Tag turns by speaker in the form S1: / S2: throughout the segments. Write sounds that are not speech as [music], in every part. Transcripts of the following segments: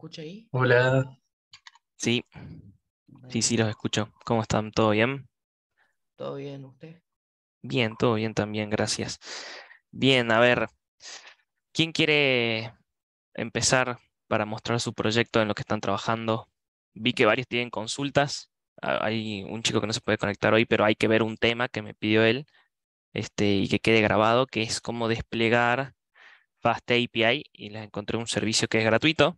S1: escucha ahí?
S2: Hola. Sí, sí, sí, los escucho. ¿Cómo están? ¿Todo bien?
S1: ¿Todo bien usted?
S2: Bien, todo bien también, gracias. Bien, a ver, ¿quién quiere empezar para mostrar su proyecto en lo que están trabajando? Vi que varios tienen consultas. Ah, hay un chico que no se puede conectar hoy, pero hay que ver un tema que me pidió él este, y que quede grabado, que es cómo desplegar Fast API y les encontré un servicio que es gratuito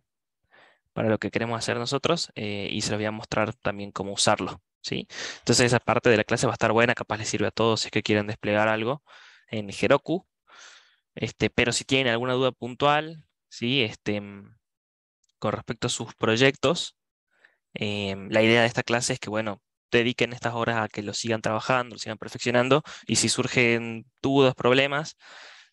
S2: para lo que queremos hacer nosotros eh, y se los voy a mostrar también cómo usarlo. ¿sí? Entonces esa parte de la clase va a estar buena, capaz les sirve a todos si es que quieren desplegar algo en Heroku. Este, pero si tienen alguna duda puntual ¿sí? este, con respecto a sus proyectos, em, la idea de esta clase es que, bueno, dediquen estas horas a que lo sigan trabajando, lo sigan perfeccionando y si surgen dudas, problemas,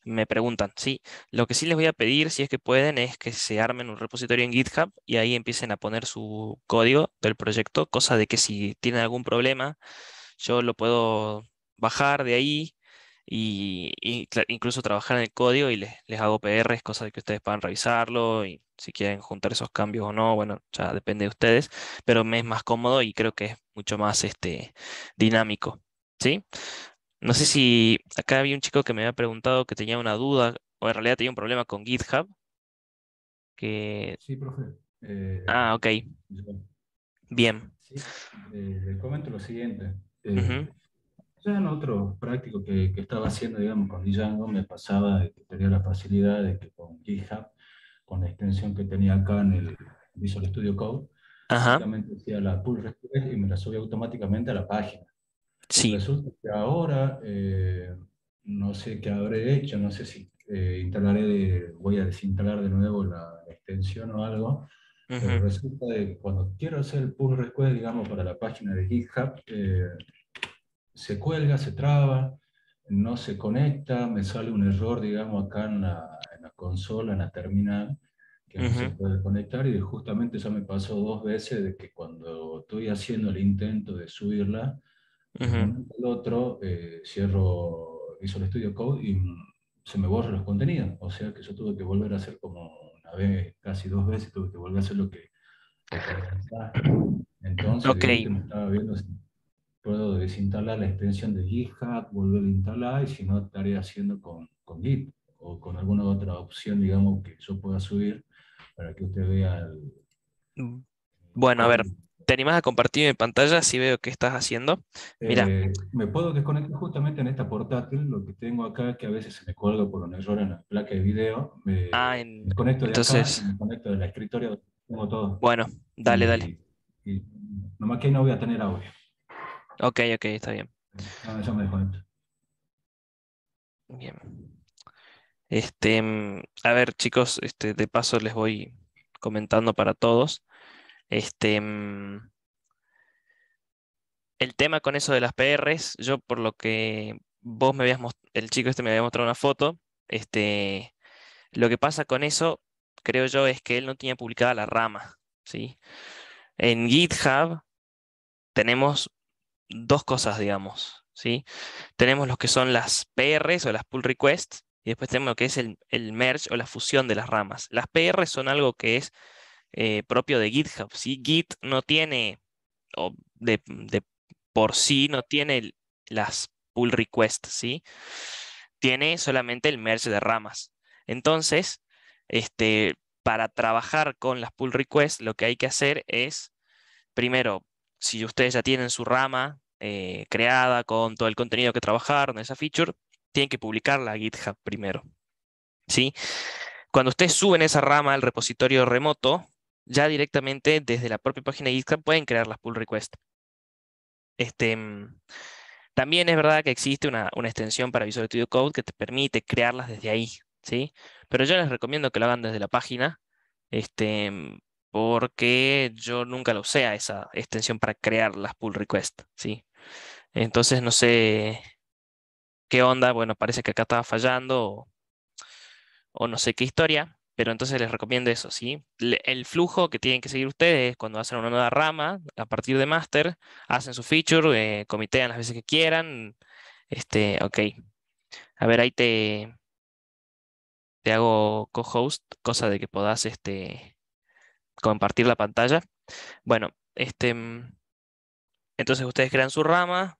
S2: me preguntan. Sí, lo que sí les voy a pedir, si es que pueden, es que se armen un repositorio en GitHub y ahí empiecen a poner su código del proyecto, cosa de que si tienen algún problema, yo lo puedo bajar de ahí y, incluso trabajar en el código y les, hago PRs, cosa de que ustedes puedan revisarlo y si quieren juntar esos cambios o no, bueno, ya depende de ustedes, pero me es más cómodo y creo que es mucho más este, dinámico. ¿Sí? No sé si acá había un chico que me había preguntado que tenía una duda o en realidad tenía un problema con GitHub. Sí, profe. Eh, ah, ok. Bien.
S3: Eh, comento lo siguiente. Eh, en otro práctico que, estaba haciendo, digamos, con Django, me pasaba de que tenía la facilidad de que con GitHub, con la extensión que tenía acá en el Visual Studio Code, básicamente hacía la pull request y me la subía automáticamente a la página. Resulta que ahora, eh, no sé qué habré hecho, no sé si eh, instalaré, de, voy a desinstalar de nuevo la, extensión o algo, pero resulta que cuando quiero hacer el pull request, digamos, para la página de GitHub, eh, se cuelga, se traba, no se conecta, me sale un error, digamos, acá en la, en la consola, en la terminal, que no se puede conectar y justamente eso me pasó dos veces de que cuando estoy haciendo el intento de subirla, el otro, eh, cierro el estudio Code y se me borra los contenidos. O sea que yo tuve que volver a hacer como una vez, casi dos veces, tuve que volver a hacer lo que... Entonces, okay. estaba viendo puedo desinstalar la extensión de GitHub, volver a instalar, y si no, estaré haciendo con, con Git o con alguna otra opción, digamos, que yo pueda subir para que usted vea
S2: el... Bueno, a ver, ¿Te animás a compartir mi pantalla si veo qué estás haciendo?
S3: Mira. Eh, me puedo desconectar justamente en esta portátil, lo que tengo acá, que a veces se me cuelga por un error en la placa de video. Me ah, de entonces... me conecto escritorio,
S2: tengo todo. Bueno, dale, dale.
S3: nomás que no voy a tener audio.
S2: Ok, ok, está bien.
S4: Ah, me desconecto. Bien.
S2: Este, mm, a ver, chicos, este, de paso les voy comentando para todos. Este, mm, el tema con eso de las PRs, yo por lo que vos me habías el chico este me había mostrado una foto, este, lo que pasa con eso, creo yo, es que él no tenía publicada la rama, ¿sí? En GitHub tenemos dos cosas, digamos, ¿sí? Tenemos lo que son las PRs o las pull requests, y después tenemos lo que es el, el merge o la fusión de las ramas. Las PRs son algo que es eh, propio de GitHub. ¿sí? Git no tiene, o de, por sí no tiene las pull requests, ¿sí? tiene solamente el merge de ramas. Entonces, este, para trabajar con las pull requests, lo que hay que hacer es, primero, si ustedes ya tienen su rama eh, creada con todo el contenido que trabajaron, esa feature, tienen que publicarla a GitHub primero. ¿sí? Cuando ustedes suben esa rama al repositorio remoto, ya directamente desde la propia página de GitHub pueden crear las pull requests. Este, mm, también es verdad que existe una, una, extensión para Visual Studio Code que te permite crearlas desde ahí, ¿sí? Pero yo les recomiendo que lo hagan desde la página, este, mm, porque yo nunca lo usé a esa extensión para crear las pull requests, ¿sí? Entonces no sé qué onda, bueno, parece que acá estaba fallando o no sé qué historia, pero entonces les recomiendo eso, ¿sí? El flujo que tienen que seguir ustedes cuando hacen una nueva rama, a partir de master, hacen su feature, eh, comitean las veces que quieran. Este, ok. A ver, ahí te, te hago co-host, cosa de que podás este, compartir la pantalla. Bueno, este, mm, entonces ustedes crean su rama,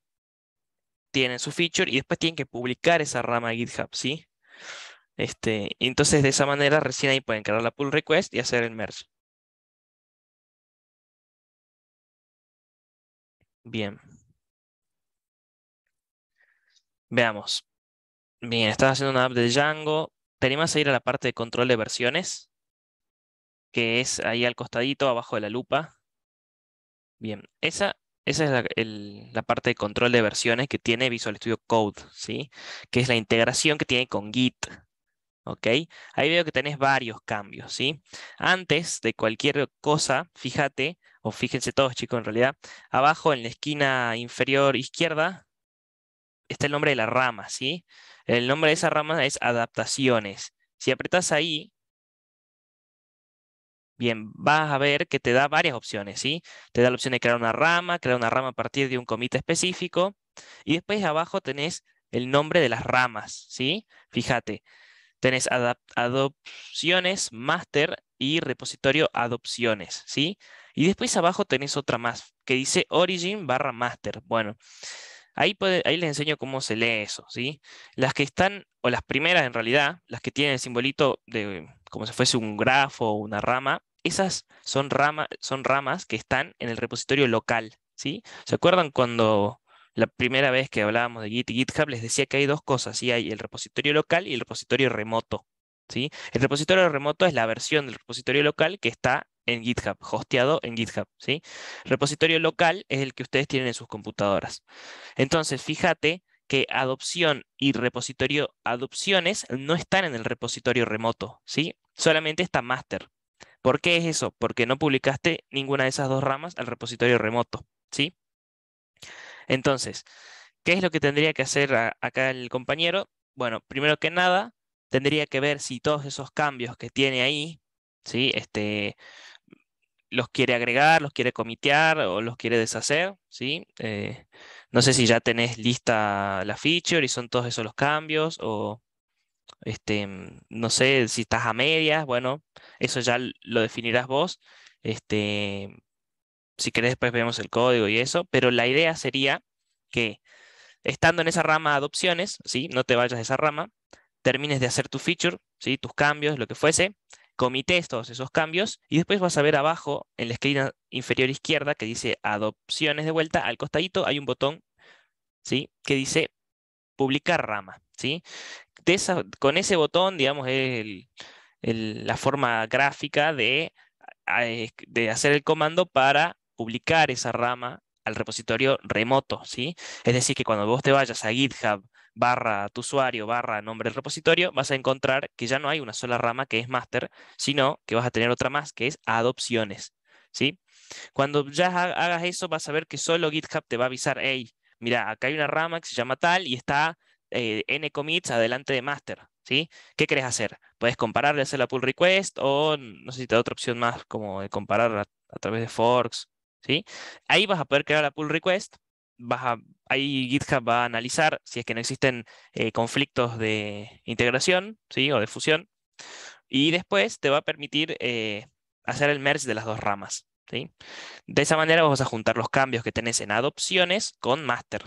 S2: tienen su feature y después tienen que publicar esa rama a GitHub, ¿sí?
S4: Este, entonces, de esa manera, recién ahí pueden crear la pull request y hacer el merge.
S5: Bien. Veamos. Bien, estaba haciendo una app de
S2: Django. Tenemos que ir a la parte de control de versiones, que es ahí al costadito, abajo de la lupa. Bien, esa, es la, la, parte de control de versiones que tiene Visual Studio Code, ¿sí? que es la integración que tiene con Git. Ahí veo que tenés varios cambios, ¿sí? Antes de cualquier cosa, fíjate, o fíjense todos chicos en realidad, abajo en la esquina inferior izquierda está el nombre de la rama, ¿sí? El nombre de esa rama es adaptaciones. Si apretas ahí, bien, vas a ver que te da varias opciones, ¿sí? Te da la opción de crear una rama, crear una rama a partir de un comité específico, y después abajo tenés el nombre de las ramas, ¿sí? Fíjate, Tenés adopciones, master y repositorio adopciones, ¿sí? Y después abajo tenés otra más que dice origin barra master. Bueno, ahí, ahí les enseño cómo se lee eso, ¿sí? Las que están, o las primeras en realidad, las que tienen el simbolito de como si fuese un grafo o una rama, esas son, son ramas que están en el repositorio local, ¿sí? ¿Se acuerdan cuando la primera vez que hablábamos de Git y GitHub, les decía que hay dos cosas, ¿sí? hay el repositorio local y el repositorio remoto. ¿sí? El repositorio remoto es la versión del repositorio local que está en GitHub, hosteado en GitHub. ¿sí? Repositorio local es el que ustedes tienen en sus computadoras. Entonces, fíjate que adopción y repositorio adopciones no están en el repositorio remoto, ¿sí? Solamente está master. ¿Por qué es eso? Porque no publicaste ninguna de esas dos ramas al repositorio remoto, ¿sí? Entonces, ¿qué es lo que tendría que hacer acá el compañero? Bueno, primero que nada, tendría que ver si todos esos cambios que tiene ahí, ¿sí? Este, los quiere agregar, los quiere comitear o los quiere deshacer, ¿sí? Eh, no sé si ya tenés lista la feature y son todos esos los cambios o este, no sé si estás a medias, bueno, eso ya lo definirás vos. Este, si querés después vemos el código y eso, pero la idea sería que estando en esa rama de adopciones, no te vayas de esa rama, termines de hacer tu feature, tus cambios, lo que fuese, comités todos esos cambios y después vas a ver abajo en la esquina inferior izquierda que dice adopciones de vuelta, al costadito hay un botón ¿sí? que dice publicar rama. con ese botón, digamos, es la forma gráfica de, de hacer el comando para publicar esa rama al repositorio remoto, ¿sí? Es decir, que cuando vos te vayas a GitHub barra tu usuario barra nombre del repositorio, vas a encontrar que ya no hay una sola rama que es master, sino que vas a tener otra más que es adopciones, ¿sí? Cuando ya hagas eso, vas a ver que solo GitHub te va a avisar, hey, mira, acá hay una rama que se llama tal y está eh, n commits adelante de master, ¿sí? ¿Qué querés hacer? Puedes compararle, hacer la pull request o no sé si te da otra opción más como de comparar a través de forks ¿sí? Ahí vas a poder crear la pull request, ahí GitHub va a analizar si es que no existen eh, conflictos de integración, ¿sí? O de fusión, y después te va a permitir eh, hacer el merge de las dos ramas, De esa manera vamos a juntar los cambios que tenés en adopciones con master,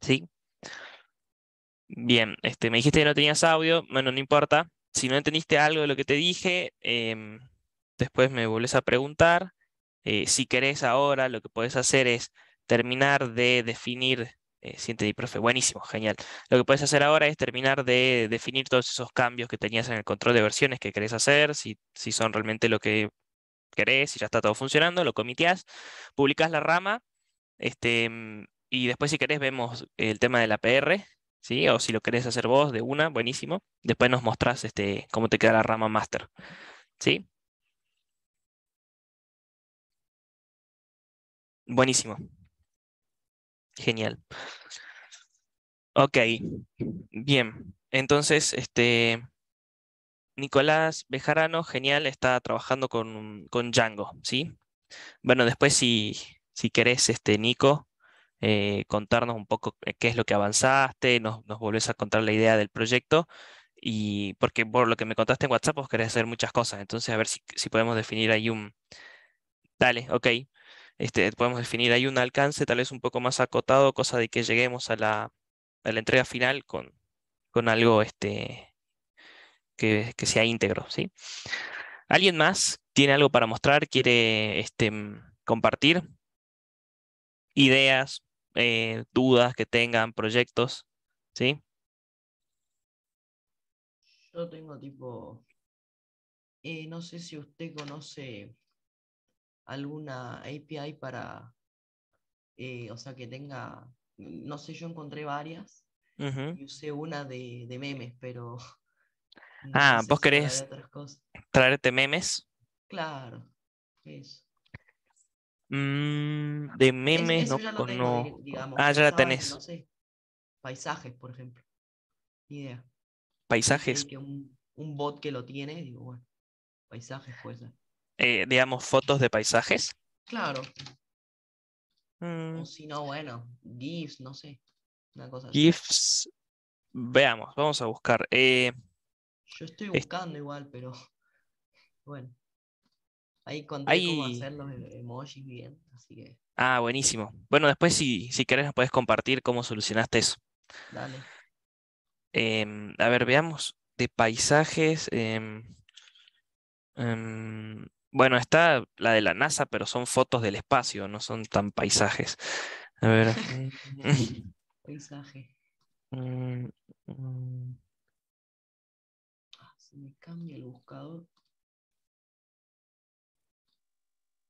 S2: ¿sí? Bien, este, me dijiste que no tenías audio, bueno, no importa. Si no entendiste algo de lo que te dije, em, después me volvés a preguntar. Eh, si querés ahora, lo que podés hacer es terminar de definir, eh, siente profe, buenísimo, genial. Lo que podés hacer ahora es terminar de definir todos esos cambios que tenías en el control de versiones que querés hacer, si, si son realmente lo que querés, si ya está todo funcionando, lo comiteás, publicás la rama, este, mm, y después si querés vemos el tema de la PR, ¿sí? o si lo querés hacer vos
S4: de una, buenísimo. Después nos mostrás este, cómo te queda la rama master. ¿sí?
S5: Buenísimo. Genial. Ok, bien.
S2: Entonces, este, Nicolás Bejarano, genial, está trabajando con, con Django, ¿sí? Bueno, después si, si querés, este, Nico, eh, contarnos un poco qué es lo que avanzaste, nos, nos volvés a contar la idea del proyecto, y porque por lo que me contaste en WhatsApp, vos querés hacer muchas cosas, entonces a ver si, si podemos definir ahí un... Dale, ok. Este, podemos definir ahí un alcance tal vez un poco más acotado, cosa de que lleguemos a la, la entrega final con, con algo este, que, que, sea íntegro. ¿sí? ¿Alguien más tiene algo para mostrar? ¿Quiere este, mm, compartir
S4: ideas, eh, dudas que tengan, proyectos? ¿sí?
S1: Yo tengo tipo, eh, no sé si usted conoce alguna API para, eh, o sea, que tenga, no sé, yo encontré varias y usé una de, memes, pero... [laughs] ah, vos querés
S2: traerte memes.
S1: Claro, eso.
S4: Mm, de memes no, no, Ah, ya la tenés.
S1: paisajes, por ejemplo. idea. Paisajes. un, bot que lo tiene, digo, bueno, paisajes pues ya
S2: eh, digamos, fotos de paisajes.
S5: Claro. Mm.
S1: si no, bueno, GIFs, no sé. Una cosa así.
S2: GIFs. Veamos, vamos a buscar. Eh,
S1: Yo estoy buscando igual, pero. [laughs] Bueno. Ahí conté cómo hacer los emojis bien, así que.
S2: Ah, buenísimo. Bueno, después si, si querés nos puedes compartir cómo solucionaste eso. Dale. Em, a ver, veamos. De paisajes. Eh, eh, bueno, está la de la NASA, pero son fotos del espacio, no son tan paisajes.
S5: A ver. Eh,
S2: [laughs]
S1: paisaje.
S5: Mm, mm.
S1: Ah, se me cambia el buscador.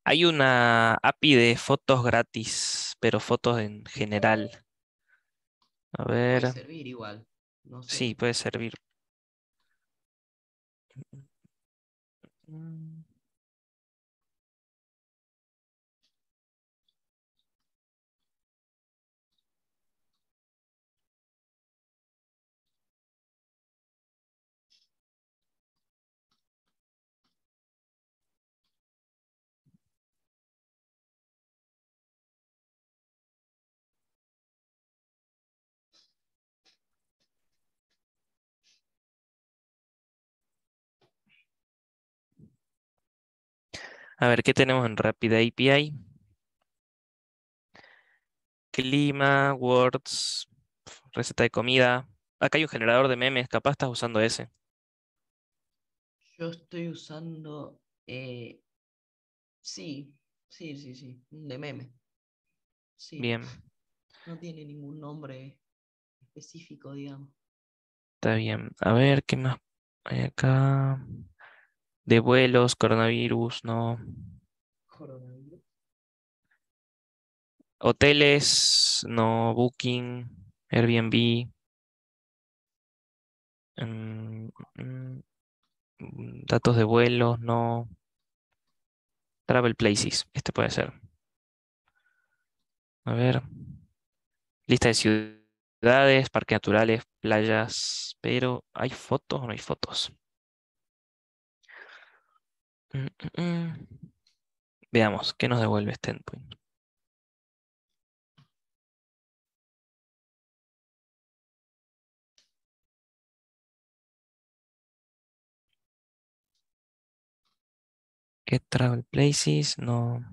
S4: Hay una API de fotos gratis, pero fotos en general. A ver. Puede servir igual. Sí,
S5: puede servir. Mm,
S4: A ver, ¿qué tenemos en Rápida API?
S2: Clima, words, receta de comida. Acá hay un generador de memes, capaz estás usando ese.
S1: Yo estoy usando... Eh, sí, sí, sí, sí, de meme. Sí. Bien. No tiene ningún nombre específico, digamos.
S4: Está bien. A ver, ¿qué más hay acá? de vuelos, coronavirus, no. Hoteles, no. Booking, Airbnb. Mm, mm, datos de vuelos, no. Travel Places, este puede ser. A
S2: ver. Lista de ciudades, parques naturales, playas,
S4: pero ¿hay fotos o no hay fotos?
S5: Mm, mm, mm. Veamos, ¿qué nos devuelve este endpoint? Get Travel Places, no.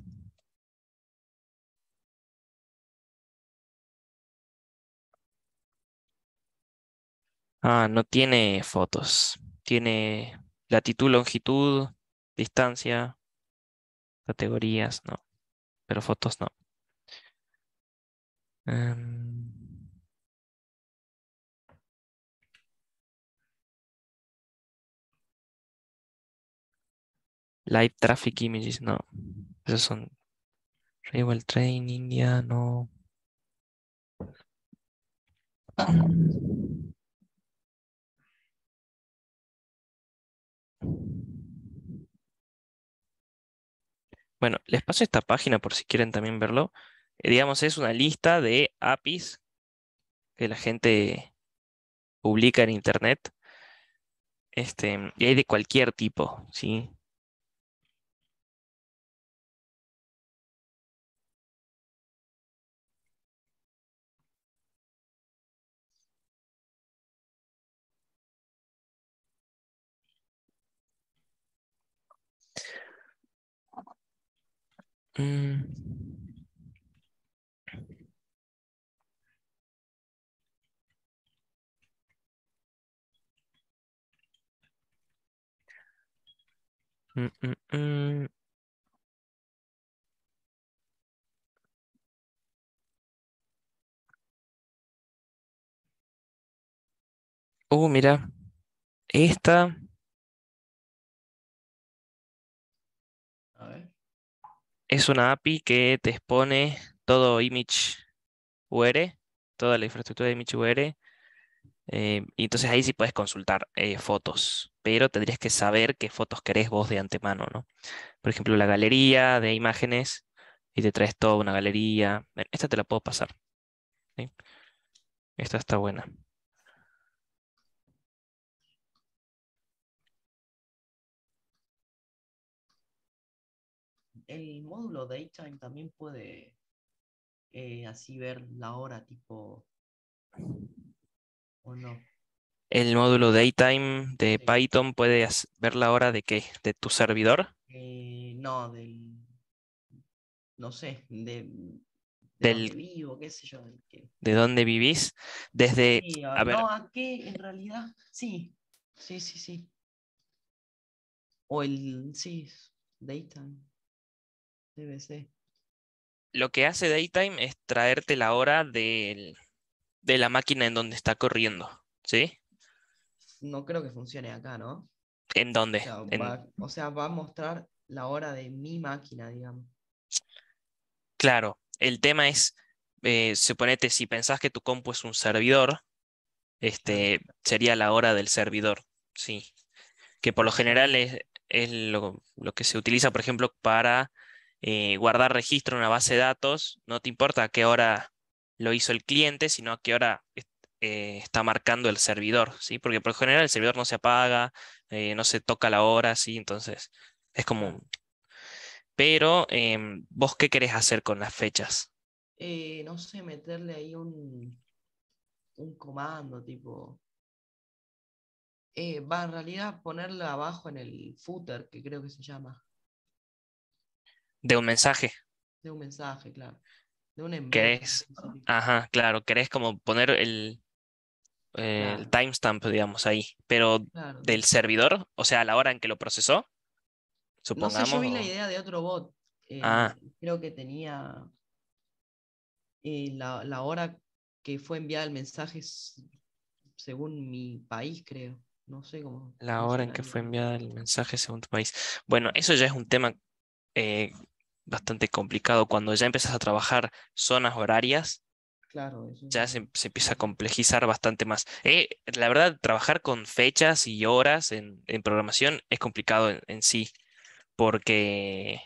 S5: Ah,
S4: no tiene fotos. Tiene latitud, longitud, distancia,
S5: categorías, no. Pero fotos no. Em, live Traffic Images, no. Esos son Railway Train, India, no.
S4: Mm.
S5: Bueno, les paso esta página por si quieren también verlo. Eh, digamos, es
S2: una lista de APIs que la gente publica en
S5: Internet. Este, y hay de cualquier tipo, ¿sí? Mm. Oh, mira, esta
S4: es una API que te expone todo image
S2: UR, toda la infraestructura de image UR. Eh, y entonces ahí sí puedes consultar eh, fotos, pero tendrías que saber qué fotos querés vos de antemano, ¿no? Por ejemplo, la galería de imágenes y te traes toda una galería. Esta te la
S5: puedo pasar. Esta está buena. el módulo Daytime también puede eh,
S1: así ver la hora, tipo.
S4: ¿O no?
S2: El módulo Daytime de Python puede ver la hora de qué? ¿De tu servidor?
S1: Eh, no, del. No sé, de. del, dónde vivo, qué sé yo.
S2: ¿De dónde vivís? Desde. a, ver. No,
S1: aquí En realidad, sí. Sí, sí, sí.
S4: O el. Sí, Daytime. Lo que hace Daytime es
S2: traerte la hora de la máquina en donde está corriendo, ¿sí?
S1: No creo que funcione acá, ¿no? ¿En dónde? O sea, Va, a mostrar la hora de mi máquina, digamos.
S2: Claro, el tema es, eh, suponete, si pensás que tu compu es un servidor, este, sería la hora del servidor, sí. Que por lo general es, es lo, que se utiliza, por ejemplo, para eh, guardar registro en una base de datos, no te importa a qué hora lo hizo el cliente, sino a qué hora eh, está marcando el servidor, ¿sí? Porque por general el servidor no se apaga, eh, no se toca la hora, ¿sí? Entonces es común. Pero, em, ¿vos qué querés hacer con las fechas?
S1: no sé, meterle ahí un, un comando, tipo, va en realidad ponerlo abajo en el footer, que creo que se llama.
S4: De un mensaje.
S1: De un mensaje, claro. De un Querés,
S2: ajá, claro, querés como poner el, eh, el timestamp, digamos, ahí, pero del servidor, o sea, la hora en que lo procesó, supongamos.
S1: yo vi la idea de otro bot. Eh, ah. Creo que tenía eh, la, hora que fue enviada el mensaje según mi país, creo. No sé cómo.
S2: La hora en que fue enviada el mensaje según tu país. Bueno, eso ya es un tema bastante complicado. Cuando ya empiezas a trabajar zonas horarias, claro, ya se, empieza a complejizar bastante más. Eh, la verdad, trabajar con fechas y horas en, programación es complicado en, sí, porque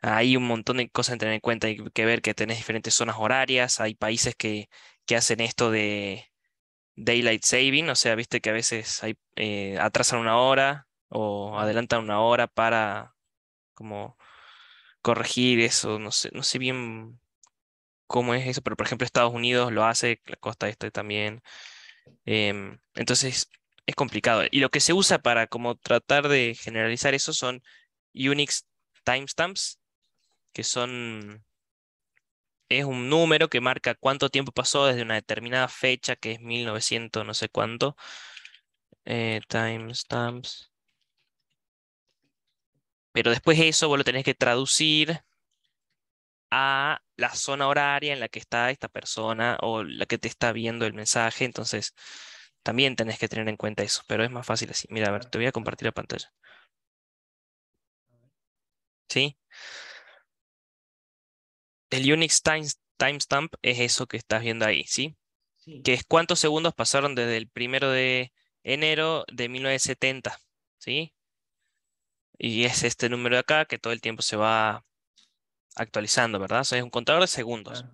S2: hay un montón de cosas a tener en cuenta. Hay que ver que tenés diferentes zonas horarias, hay países que, que hacen esto de daylight saving, o sea, viste que a veces hay, eh, atrasan una hora o adelantan una hora para como corregir eso, no sé, no sé bien cómo es eso, pero por ejemplo Estados Unidos lo hace, la costa este también. Em, entonces es complicado. Y lo que se usa para como tratar de generalizar eso son Unix timestamps, que son es un número que marca cuánto tiempo pasó desde una determinada fecha, que es 1900, no sé cuánto. Eh, timestamps. Pero después eso vos lo tenés que traducir a la zona horaria en la que está esta persona o la que te está viendo el mensaje. Entonces, también tenés que tener en
S4: cuenta eso, pero es más fácil así. Mira, a ver, te voy a compartir la pantalla. ¿Sí? El Unix timestamp
S2: es eso que estás viendo ahí, ¿sí? Que es cuántos segundos pasaron desde el primero de enero de 1970, ¿sí? Y es este número de acá que todo el tiempo se va actualizando, ¿verdad? O sea, es un contador de segundos.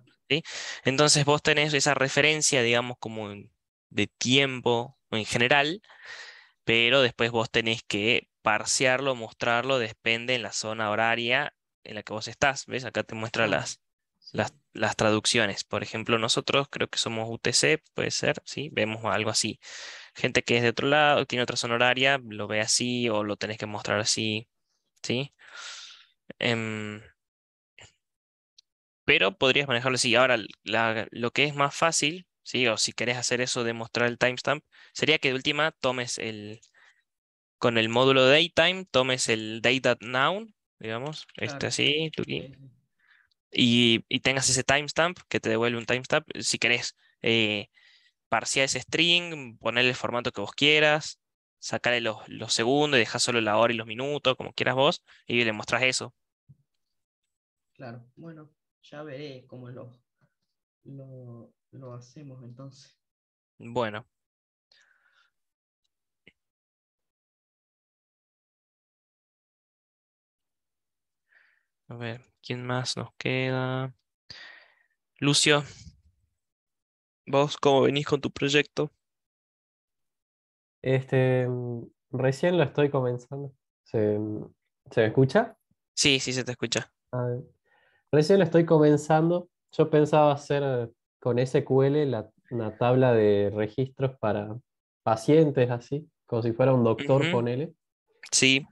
S2: Entonces vos tenés esa referencia, digamos, como de tiempo en general, pero después vos tenés que parciarlo, mostrarlo, depende en la zona horaria en la que vos estás. ¿Ves? Acá te muestra las, las, traducciones. Por ejemplo, nosotros creo que somos UTC, puede ser, ¿sí? Vemos algo así. Gente que es de otro lado, tiene otra zona horaria, lo ve así o lo tenés que mostrar así, ¿sí? Em, pero podrías manejarlo así. Ahora, lo que es más fácil, ¿sí? o si querés hacer eso de mostrar el timestamp, sería que de última tomes el, con el módulo Daytime, tomes el data digamos, este así, y, tengas ese timestamp que te devuelve un timestamp, eh, si querés eh, parciar ese string, ponerle el formato que vos quieras, sacarle los, segundos y dejar solo la hora y los minutos, como quieras vos, y le
S4: mostrás eso. Claro,
S1: bueno, ya veré cómo lo,
S5: lo hacemos entonces. Bueno, A ver, ¿quién más nos queda? Lucio,
S2: ¿vos cómo venís con tu proyecto?
S6: Este, mm, recién lo estoy comenzando. ¿Se, escucha?
S2: Sí, sí, se te escucha.
S6: recién lo estoy comenzando. Yo pensaba hacer eh, con SQL la, una tabla de registros para pacientes, así, como si fuera un doctor, con Sí.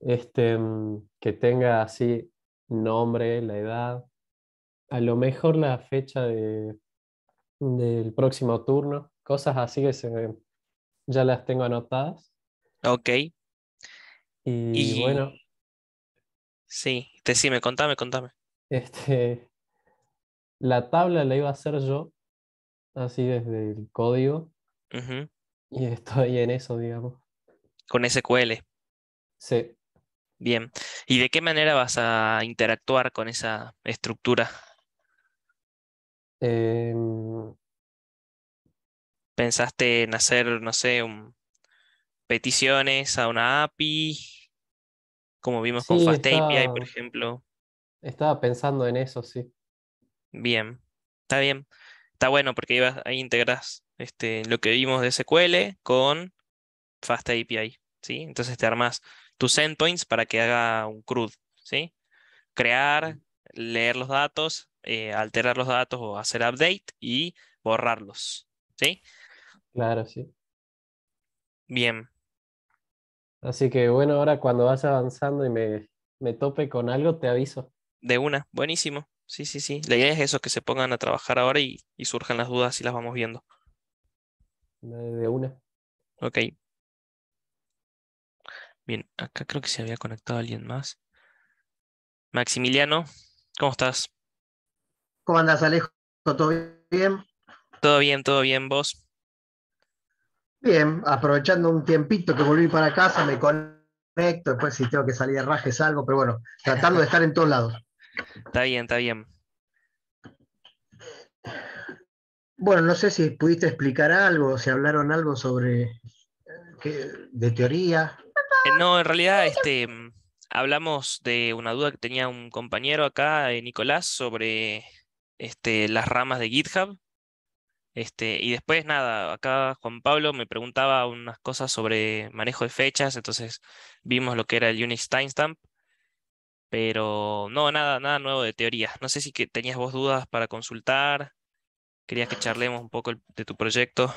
S6: Este, mm, que tenga así nombre, la edad, a lo mejor la fecha de, del próximo turno, cosas así que se, ya las tengo anotadas.
S4: Ok. Y, bueno.
S2: Sí, decime, contame, contame.
S6: Este, la tabla la iba a hacer yo, así desde el código. Y estoy en eso, digamos.
S2: Con SQL. Sí. Bien. ¿Y de qué manera vas a interactuar con esa estructura?
S7: Em.
S2: ¿Pensaste en hacer, no sé, peticiones a una API? Como vimos con FastAPI, por ejemplo.
S6: Estaba pensando en eso, sí.
S2: Bien, está bien. Está bueno porque ahí, a integras este, lo que vimos de SQL con FastAPI. ¿sí? Entonces te armas tus endpoints para que haga un CRUD, ¿sí? Crear, leer los datos, eh, alterar los datos o hacer update y borrarlos, ¿sí?
S6: Claro, sí. Bien. Así que bueno, ahora cuando vas avanzando y me, me tope con algo, te aviso.
S2: De una, buenísimo. Sí, sí, sí. La idea es eso, que se pongan a trabajar ahora y, y surjan las dudas y las vamos viendo. De una. Ok.
S4: Bien, acá creo que se había conectado alguien más. Maximiliano, ¿cómo estás?
S7: ¿Cómo andas, Alejo? ¿Todo bien?
S2: Todo bien, todo bien, vos.
S7: Bien, aprovechando un tiempito que volví para casa, me conecto, después si tengo que salir de rajes algo, pero bueno, tratando de estar en todos lados.
S2: Está bien, está bien.
S7: Bueno, no sé si pudiste explicar algo, si hablaron algo sobre eh, de teoría,
S2: eh, no, en realidad este, hablamos de una duda que tenía un compañero acá, eh, Nicolás, sobre este, las ramas de GitHub. Este, y después, nada, acá Juan Pablo me preguntaba unas cosas sobre manejo de fechas, entonces vimos lo que era el Unix timestamp, pero no, nada, nada nuevo de teoría. No sé si que tenías vos dudas para consultar, querías que charlemos un poco de tu proyecto.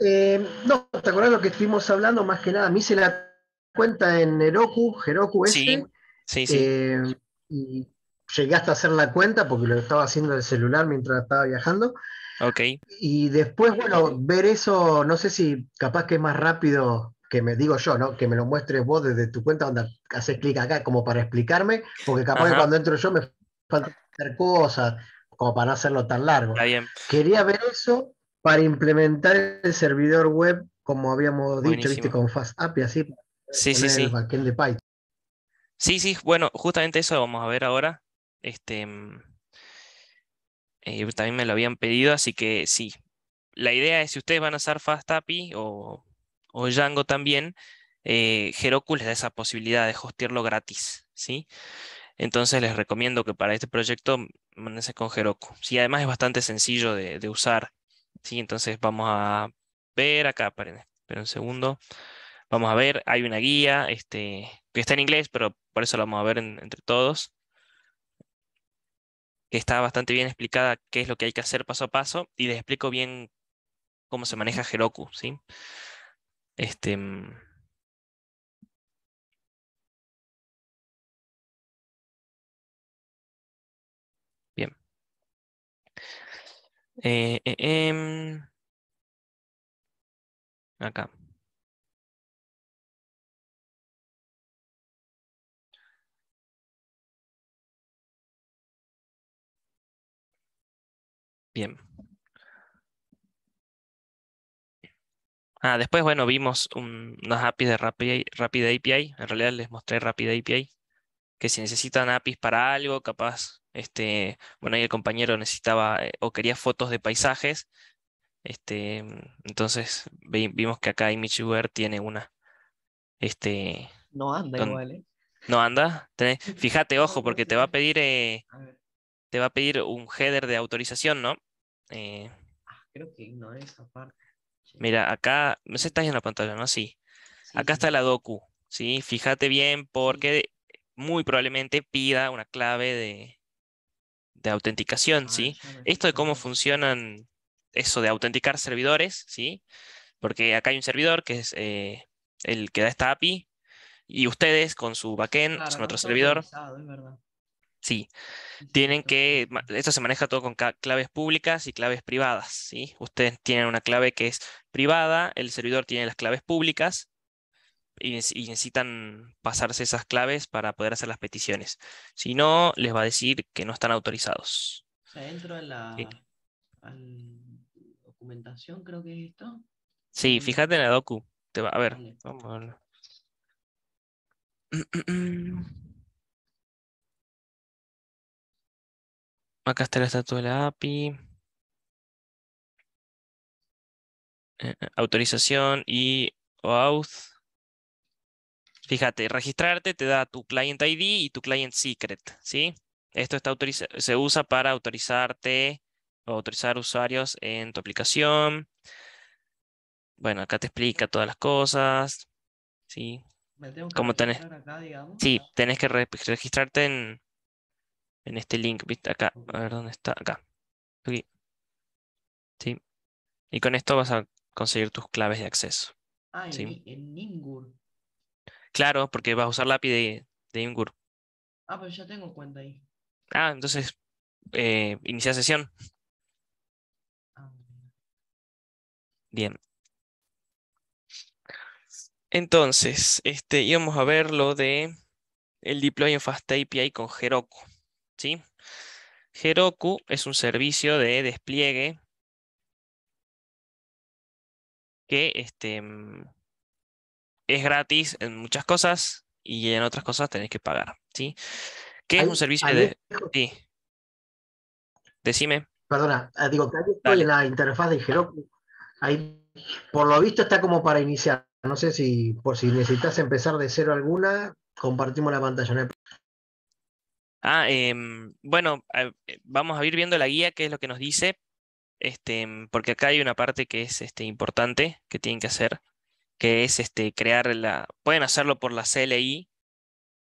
S7: Eh, no, ¿te acordás lo que estuvimos hablando? Más que nada, a mí se la cuenta en Heroku, Heroku este, sí, sí, eh, y llegué hasta hacer la cuenta porque lo estaba haciendo el celular mientras estaba viajando. Ok. Y después, bueno, ver eso, no sé si capaz que es más rápido que me digo yo, ¿no? Que me lo muestres vos desde tu cuenta donde haces clic acá como para explicarme, porque capaz que cuando entro yo me faltan cosas, como para no hacerlo tan largo. Quería ver eso para implementar el servidor web, como habíamos dicho, ¿viste? Con FastAPI, y así, Sí, sí, sí.
S2: Sí, sí, bueno, justamente eso vamos a ver ahora. Este, mm, eh, también me lo habían pedido, así que sí. La idea es si ustedes van a usar FastAPI o, o Django también, eh, Heroku les da esa posibilidad de hostearlo gratis, ¿sí? Entonces les recomiendo que para este proyecto manejen con Heroku. Sí, además es bastante sencillo de, usar, ¿sí? Entonces vamos a ver acá, esperen un segundo vamos a ver, hay una guía este, que está en inglés, pero por eso la vamos a ver entre todos, que está bastante bien explicada qué es lo que
S4: hay que hacer paso a paso y les explico bien cómo se maneja Heroku. ¿sí?
S5: Este, mm, bien. Eh, eh, em, acá. Bien. Ah, después, bueno,
S2: vimos unas APIs de Rapid, API. En realidad les mostré Rapid API. Que si necesitan APIs para algo, capaz, este, bueno, ahí el compañero necesitaba eh, o quería fotos de paisajes. Este, entonces vimos que acá ImageWare tiene una. Este, no anda igual, ¿eh? No anda. [laughs] fíjate, ojo, porque te va a pedir eh, te va a pedir un header de autorización, ¿no? Eh,
S1: ah, creo que
S2: Mira, acá, no sé si estás en la pantalla, ¿no? Sí. acá está la docu, ¿sí? Fíjate bien porque muy probablemente pida una clave de, autenticación, ¿sí? Ah, Esto de cómo funcionan eso de autenticar servidores, ¿sí? Porque acá hay un servidor que es eh, el que da esta API y ustedes con su backend son otro servidor. Sí, tienen que, esto se maneja todo con claves públicas y claves privadas, ¿sí? Ustedes tienen una clave que es privada, el servidor tiene las claves públicas y, necesitan pasarse esas claves para poder hacer las peticiones. Si no, les va a decir que no están autorizados.
S1: dentro de la, documentación creo que es esto.
S2: Sí, fíjate en la docu.
S4: Te
S5: va, a ver, vamos a
S4: ver. [clears throat]
S5: Acá está la estatua de la API. Eh, eh, autorización y
S4: OAuth. Fíjate, registrarte te da tu client ID
S2: y tu client secret, ¿sí? Esto está se usa para autorizarte o autorizar usuarios en tu aplicación. Bueno, acá te explica todas las cosas, ¿sí? Como tenés... sí, tenés que registrarte en, en este link, ¿viste? Acá, a ver dónde está, acá. Aquí. ¿Sí? Y con esto vas a conseguir tus claves de acceso. Ah,
S1: Ingur.
S2: Claro, porque vas a usar la API de, Ingur.
S1: Ah, pero ya tengo cuenta ahí.
S4: Ah, entonces, eh, inicia sesión. Ah, Bien. Entonces, este, íbamos a ver lo de el deploy en
S2: FastAPI con Heroku. ¿sí? Heroku es un servicio de
S4: despliegue que este, mm, es gratis en muchas cosas y en otras cosas tenés que pagar,
S2: ¿sí? Que es un servicio de... Sí. Decime.
S7: Perdona, ah, digo, que en la interfaz de Heroku. por lo visto está como para iniciar. No sé si, por si necesitas empezar de cero alguna, compartimos la pantalla.
S2: Ah, em, bueno, eh, vamos a ir viendo la guía, qué es lo que nos dice, este, porque acá hay una parte que es este, importante que tienen que hacer, que es este, crear la. Pueden hacerlo por la CLI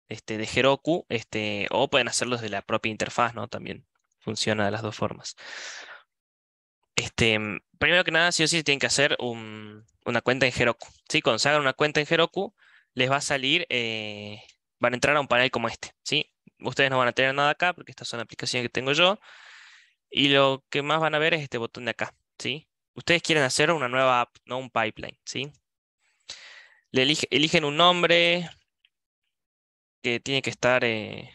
S2: este, de Heroku, este, o pueden hacerlo desde la propia interfaz, ¿no? También funciona de las dos formas. Este, em, primero que nada, sí o sí tienen que hacer una cuenta en Heroku. Si hagan una cuenta en Heroku, les va a salir, eh, van a entrar a un panel como este, ¿sí? ustedes no van a tener nada acá porque estas son aplicación que tengo yo. Y lo que más van a ver es este botón de acá, ¿sí? Ustedes quieren hacer una nueva app, no un pipeline, ¿sí? eligen un nombre que tiene que estar, eh,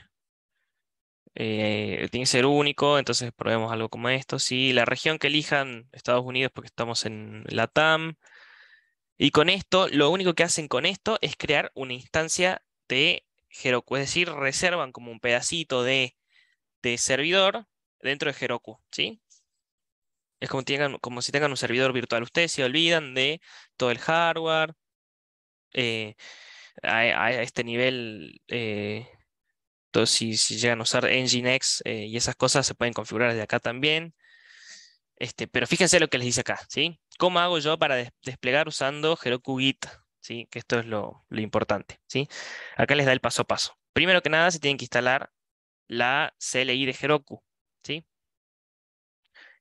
S2: eh, tiene que ser único, entonces probemos algo como esto, ¿sí? La región que elijan, Estados Unidos, porque estamos en la TAM Y con esto, lo único que hacen con esto es crear una instancia de Heroku, es decir, reservan como un pedacito de, de servidor dentro de Heroku, ¿sí? Es como, como si tengan un servidor virtual. Ustedes se olvidan de todo el hardware, eh, a, este nivel, eh, entonces si, llegan a usar Nginx eh, y esas cosas se pueden configurar desde acá también. Este, pero fíjense lo que les dice acá, ¿sí? ¿Cómo hago yo para desplegar usando Heroku Git? ¿sí? que esto es lo, importante. ¿sí? Acá les da el paso a paso. Primero que nada, se tienen que instalar la CLI de Heroku. ¿sí?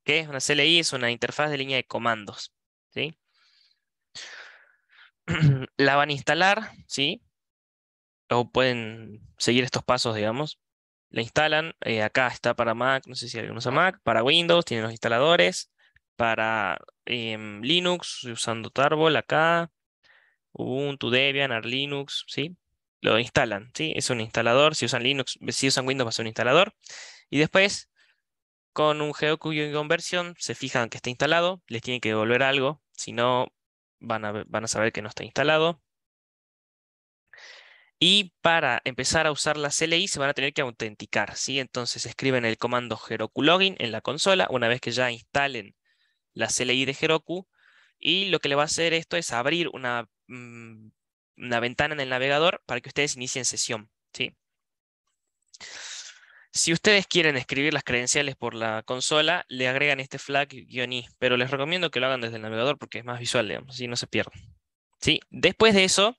S2: ¿Qué es una CLI? Es una interfaz de línea de comandos. ¿sí? [clears throat] La van a instalar, ¿sí? o pueden seguir estos pasos, digamos. La instalan, eh, acá está para Mac, no sé si alguien usa Mac, para Windows, tienen los instaladores, para eh, Linux, usando Tarbol acá, Ubuntu, Debian, AR Linux, ¿sí? Lo instalan, ¿sí? Es un instalador, si usan Linux, si usan Windows va a ser un instalador. Y después, con un un conversión, se fijan que está instalado, les tienen que devolver algo, si no, van a, van a saber que no está instalado. Y para empezar a usar la CLI se van a tener que autenticar, ¿sí? Entonces escriben el comando Heroku Login en la consola, una vez que ya instalen la CLI de Heroku, y lo que le va a hacer esto es abrir una Mm, una ventana en el navegador para que ustedes inicien sesión. ¿sí? Si ustedes quieren escribir las credenciales por la consola, le agregan este flag i, pero les recomiendo que lo hagan desde el navegador porque es más visual, digamos, así no se pierden. ¿Sí? Después de eso,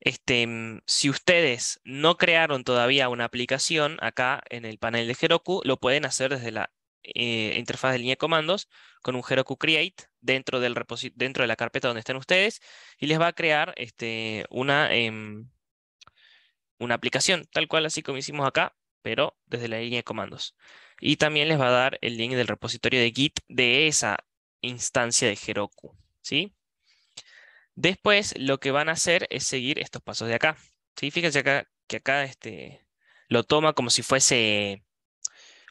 S2: este, si ustedes no crearon todavía una aplicación acá en el panel de Heroku, lo pueden hacer desde la eh, interfaz de línea de comandos con un Heroku Create dentro, del dentro de la carpeta donde están ustedes y les va a crear este, una, em, una aplicación, tal cual así como hicimos acá, pero desde la línea de comandos. Y también les va a dar el link del repositorio de Git de esa instancia de Heroku. ¿sí? Después lo que van a hacer es seguir estos pasos de acá. ¿sí? Fíjense acá, que acá este, lo toma como si fuese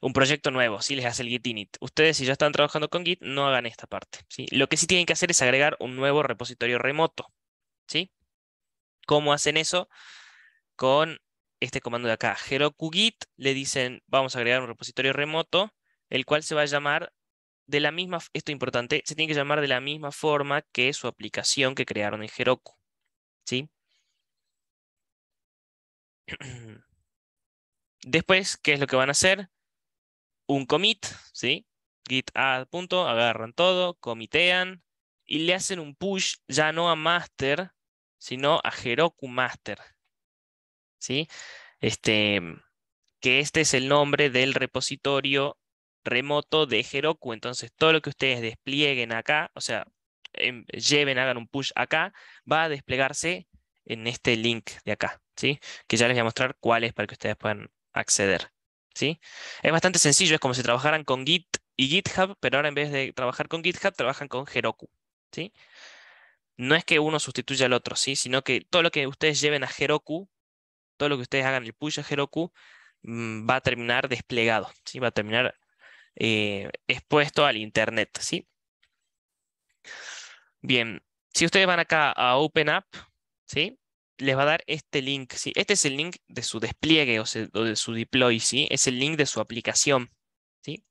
S2: un proyecto nuevo, si les hace el git init. Ustedes, si ya están trabajando con Git, no hagan esta parte. Lo que sí tienen que hacer es agregar un nuevo repositorio remoto. ¿Cómo hacen eso? Con este comando de acá, Heroku Git, le dicen, vamos a agregar un repositorio remoto, el cual se va a llamar de la misma, esto es importante, se tiene que llamar de la misma forma que su
S4: aplicación que crearon en Heroku. ¿Sí? [clears throat] Después, ¿qué es lo que van a hacer? un commit,
S2: ¿sí? Git add punto, agarran todo, comitean y le hacen un push ya no a master, sino a Heroku master, ¿sí? Este, que este es el nombre del repositorio remoto de Heroku. Entonces, todo lo que ustedes desplieguen acá, o sea, em, lleven, hagan un push acá, va a desplegarse en este link de acá, ¿sí? Que ya les voy a mostrar cuál es para que ustedes puedan acceder. Es bastante sencillo, es como si trabajaran con Git y GitHub, pero ahora en vez de trabajar con GitHub, trabajan con Heroku, ¿sí? No es que uno sustituya al otro, ¿sí? Sino que todo lo que ustedes lleven a Heroku, todo lo que ustedes hagan el push a Heroku, mm, va a terminar desplegado, Va a terminar eh, expuesto al Internet, ¿sí? Bien, si ustedes van acá a Open ¿sí? les va a dar este link. ¿sí? Este es el link de su despliegue o, de su deploy, ¿sí? es el link de su aplicación. ¿sí?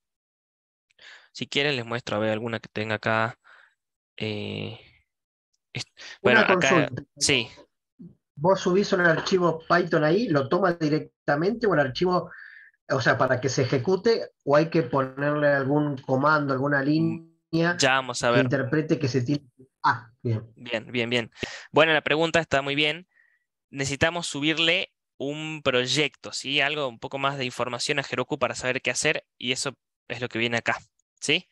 S2: Si quieren, les muestro a ver alguna que tenga acá. Eh,
S7: bueno, acá. Sí. Vos subís un archivo Python ahí, lo tomas directamente o el archivo, o sea, para que se ejecute, o hay que ponerle algún comando, alguna mm, línea.
S2: Ya a ver. Que
S7: interprete que se tiene.
S5: Ah, bien.
S2: Bien, bien, bien. Bueno, la pregunta está muy bien necesitamos subirle un proyecto, ¿sí? Algo, un poco más de información a Heroku para saber qué hacer y eso es lo que viene acá, ¿sí?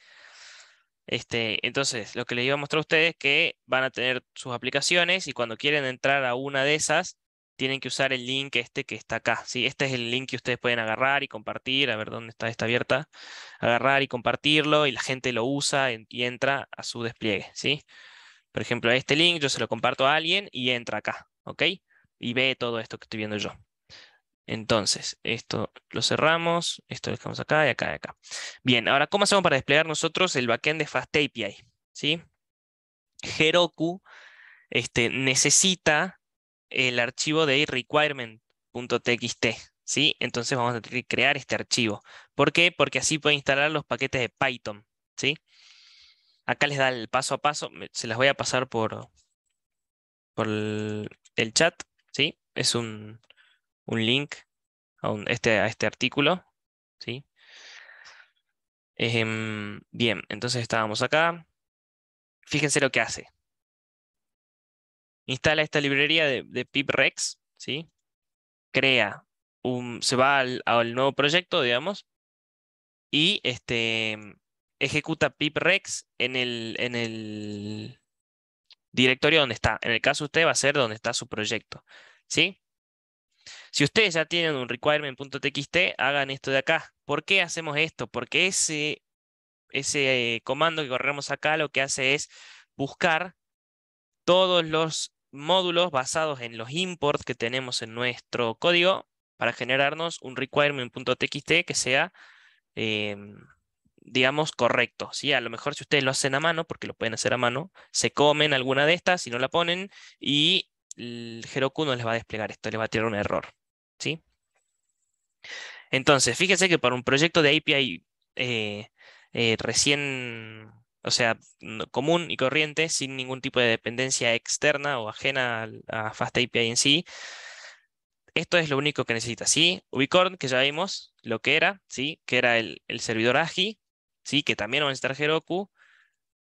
S2: Este, entonces, lo que les iba a mostrar a ustedes es que van a tener sus aplicaciones y cuando quieren entrar a una de esas, tienen que usar el link este que está acá, ¿sí? Este es el link que ustedes pueden agarrar y compartir, a ver dónde está, esta abierta, agarrar y compartirlo y la gente lo usa y, entra a su despliegue, ¿sí? Por ejemplo, este link yo se lo comparto a alguien y entra acá, ¿ok? y ve todo esto que estoy viendo yo. Entonces, esto lo cerramos, esto lo dejamos acá y acá y acá. Bien, ahora, ¿cómo hacemos para desplegar nosotros el backend de FastAPI? ¿Sí? Heroku este, necesita el archivo de requirement.txt. ¿sí? Entonces vamos a tener que crear este archivo. ¿Por qué? Porque así puede instalar los paquetes de Python. ¿sí? Acá les da el paso a paso. Se las voy a pasar por, por el chat ¿sí? Es un, link a, este, a, este, artículo, ¿sí?
S4: Em, bien, entonces estábamos acá. Fíjense lo que hace. Instala esta librería de, piprex, ¿sí? Crea, un, se va al, al nuevo proyecto, digamos, y
S2: este, ejecuta piprex en el, en el directorio donde está. En el caso de usted va a ser donde está su proyecto. ¿Sí? Si ustedes ya tienen un requirement.txt, hagan esto de acá. ¿Por qué hacemos esto? Porque ese, ese eh, comando que corremos acá lo que hace es buscar todos los módulos basados en los imports que tenemos en nuestro código para generarnos un requirement.txt que sea em, digamos, correcto. ¿sí? A lo mejor si ustedes lo hacen a mano, porque lo pueden hacer a mano, se comen alguna de estas, y no la ponen, y el Heroku no les va a desplegar esto, les va a tirar un error. ¿sí? Entonces, fíjense que para un proyecto de API eh, eh, recién, o sea, común y corriente, sin ningún tipo de dependencia externa o ajena a, FastAPI en sí, esto es lo único que necesita, ¿sí? Ubicorn, que ya vimos lo que era, ¿sí? Que era el, el servidor AGI, que también vamos a estar Heroku,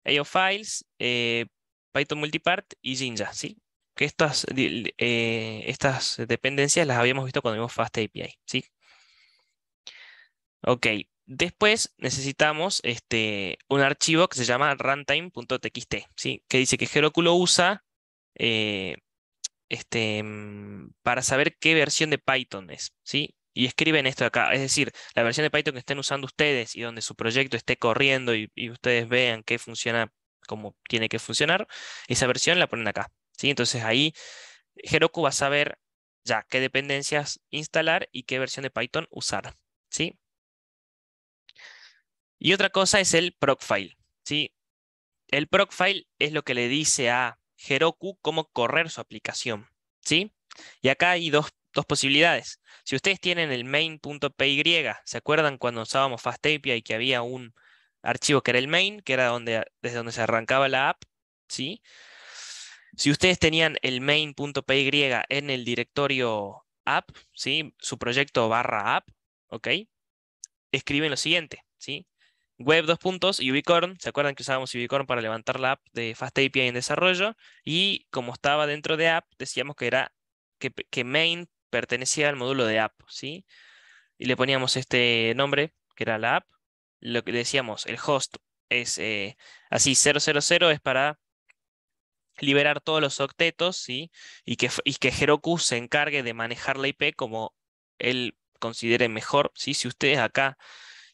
S2: AO Files, eh, Python Multipart y Jinja. ¿sí? Que estas, eh, estas dependencias las habíamos visto cuando vimos Fast API. ¿sí? Ok, Después necesitamos este, un archivo que se llama runtime.txt, ¿sí? que dice que Heroku lo usa eh, este, mm, para saber qué versión de Python es. ¿sí? y escriben esto acá. Es decir, la versión de Python que estén usando ustedes y donde su proyecto esté corriendo y, ustedes vean qué funciona como tiene que funcionar, esa versión la ponen acá. ¿sí? Entonces ahí Heroku va a saber ya qué dependencias instalar y qué versión de Python usar. ¿sí? Y otra cosa es el procfile. ¿sí? El procfile es lo que le dice a Heroku cómo correr su aplicación. ¿sí? Y acá hay dos dos posibilidades. Si ustedes tienen el main.py, ¿se acuerdan cuando usábamos FastAPI y que había un archivo que era el main, que era donde, desde donde se arrancaba la app? ¿sí? Si ustedes tenían el main.py en el directorio app, ¿sí? su proyecto barra app, ¿ok? escriben lo siguiente, ¿sí? Web dos puntos, Ubicorn, ¿se acuerdan que usábamos Ubicorn para levantar la app de FastAPI en desarrollo? Y como estaba dentro de app, decíamos que era que, que main pertenecía al módulo de app, ¿sí? Y le poníamos este nombre, que era la app. Lo que decíamos, el host es eh, así, 000 es para liberar todos los octetos, ¿sí? Y que, y que Heroku se encargue de manejar la IP como él considere mejor, ¿sí? Si ustedes acá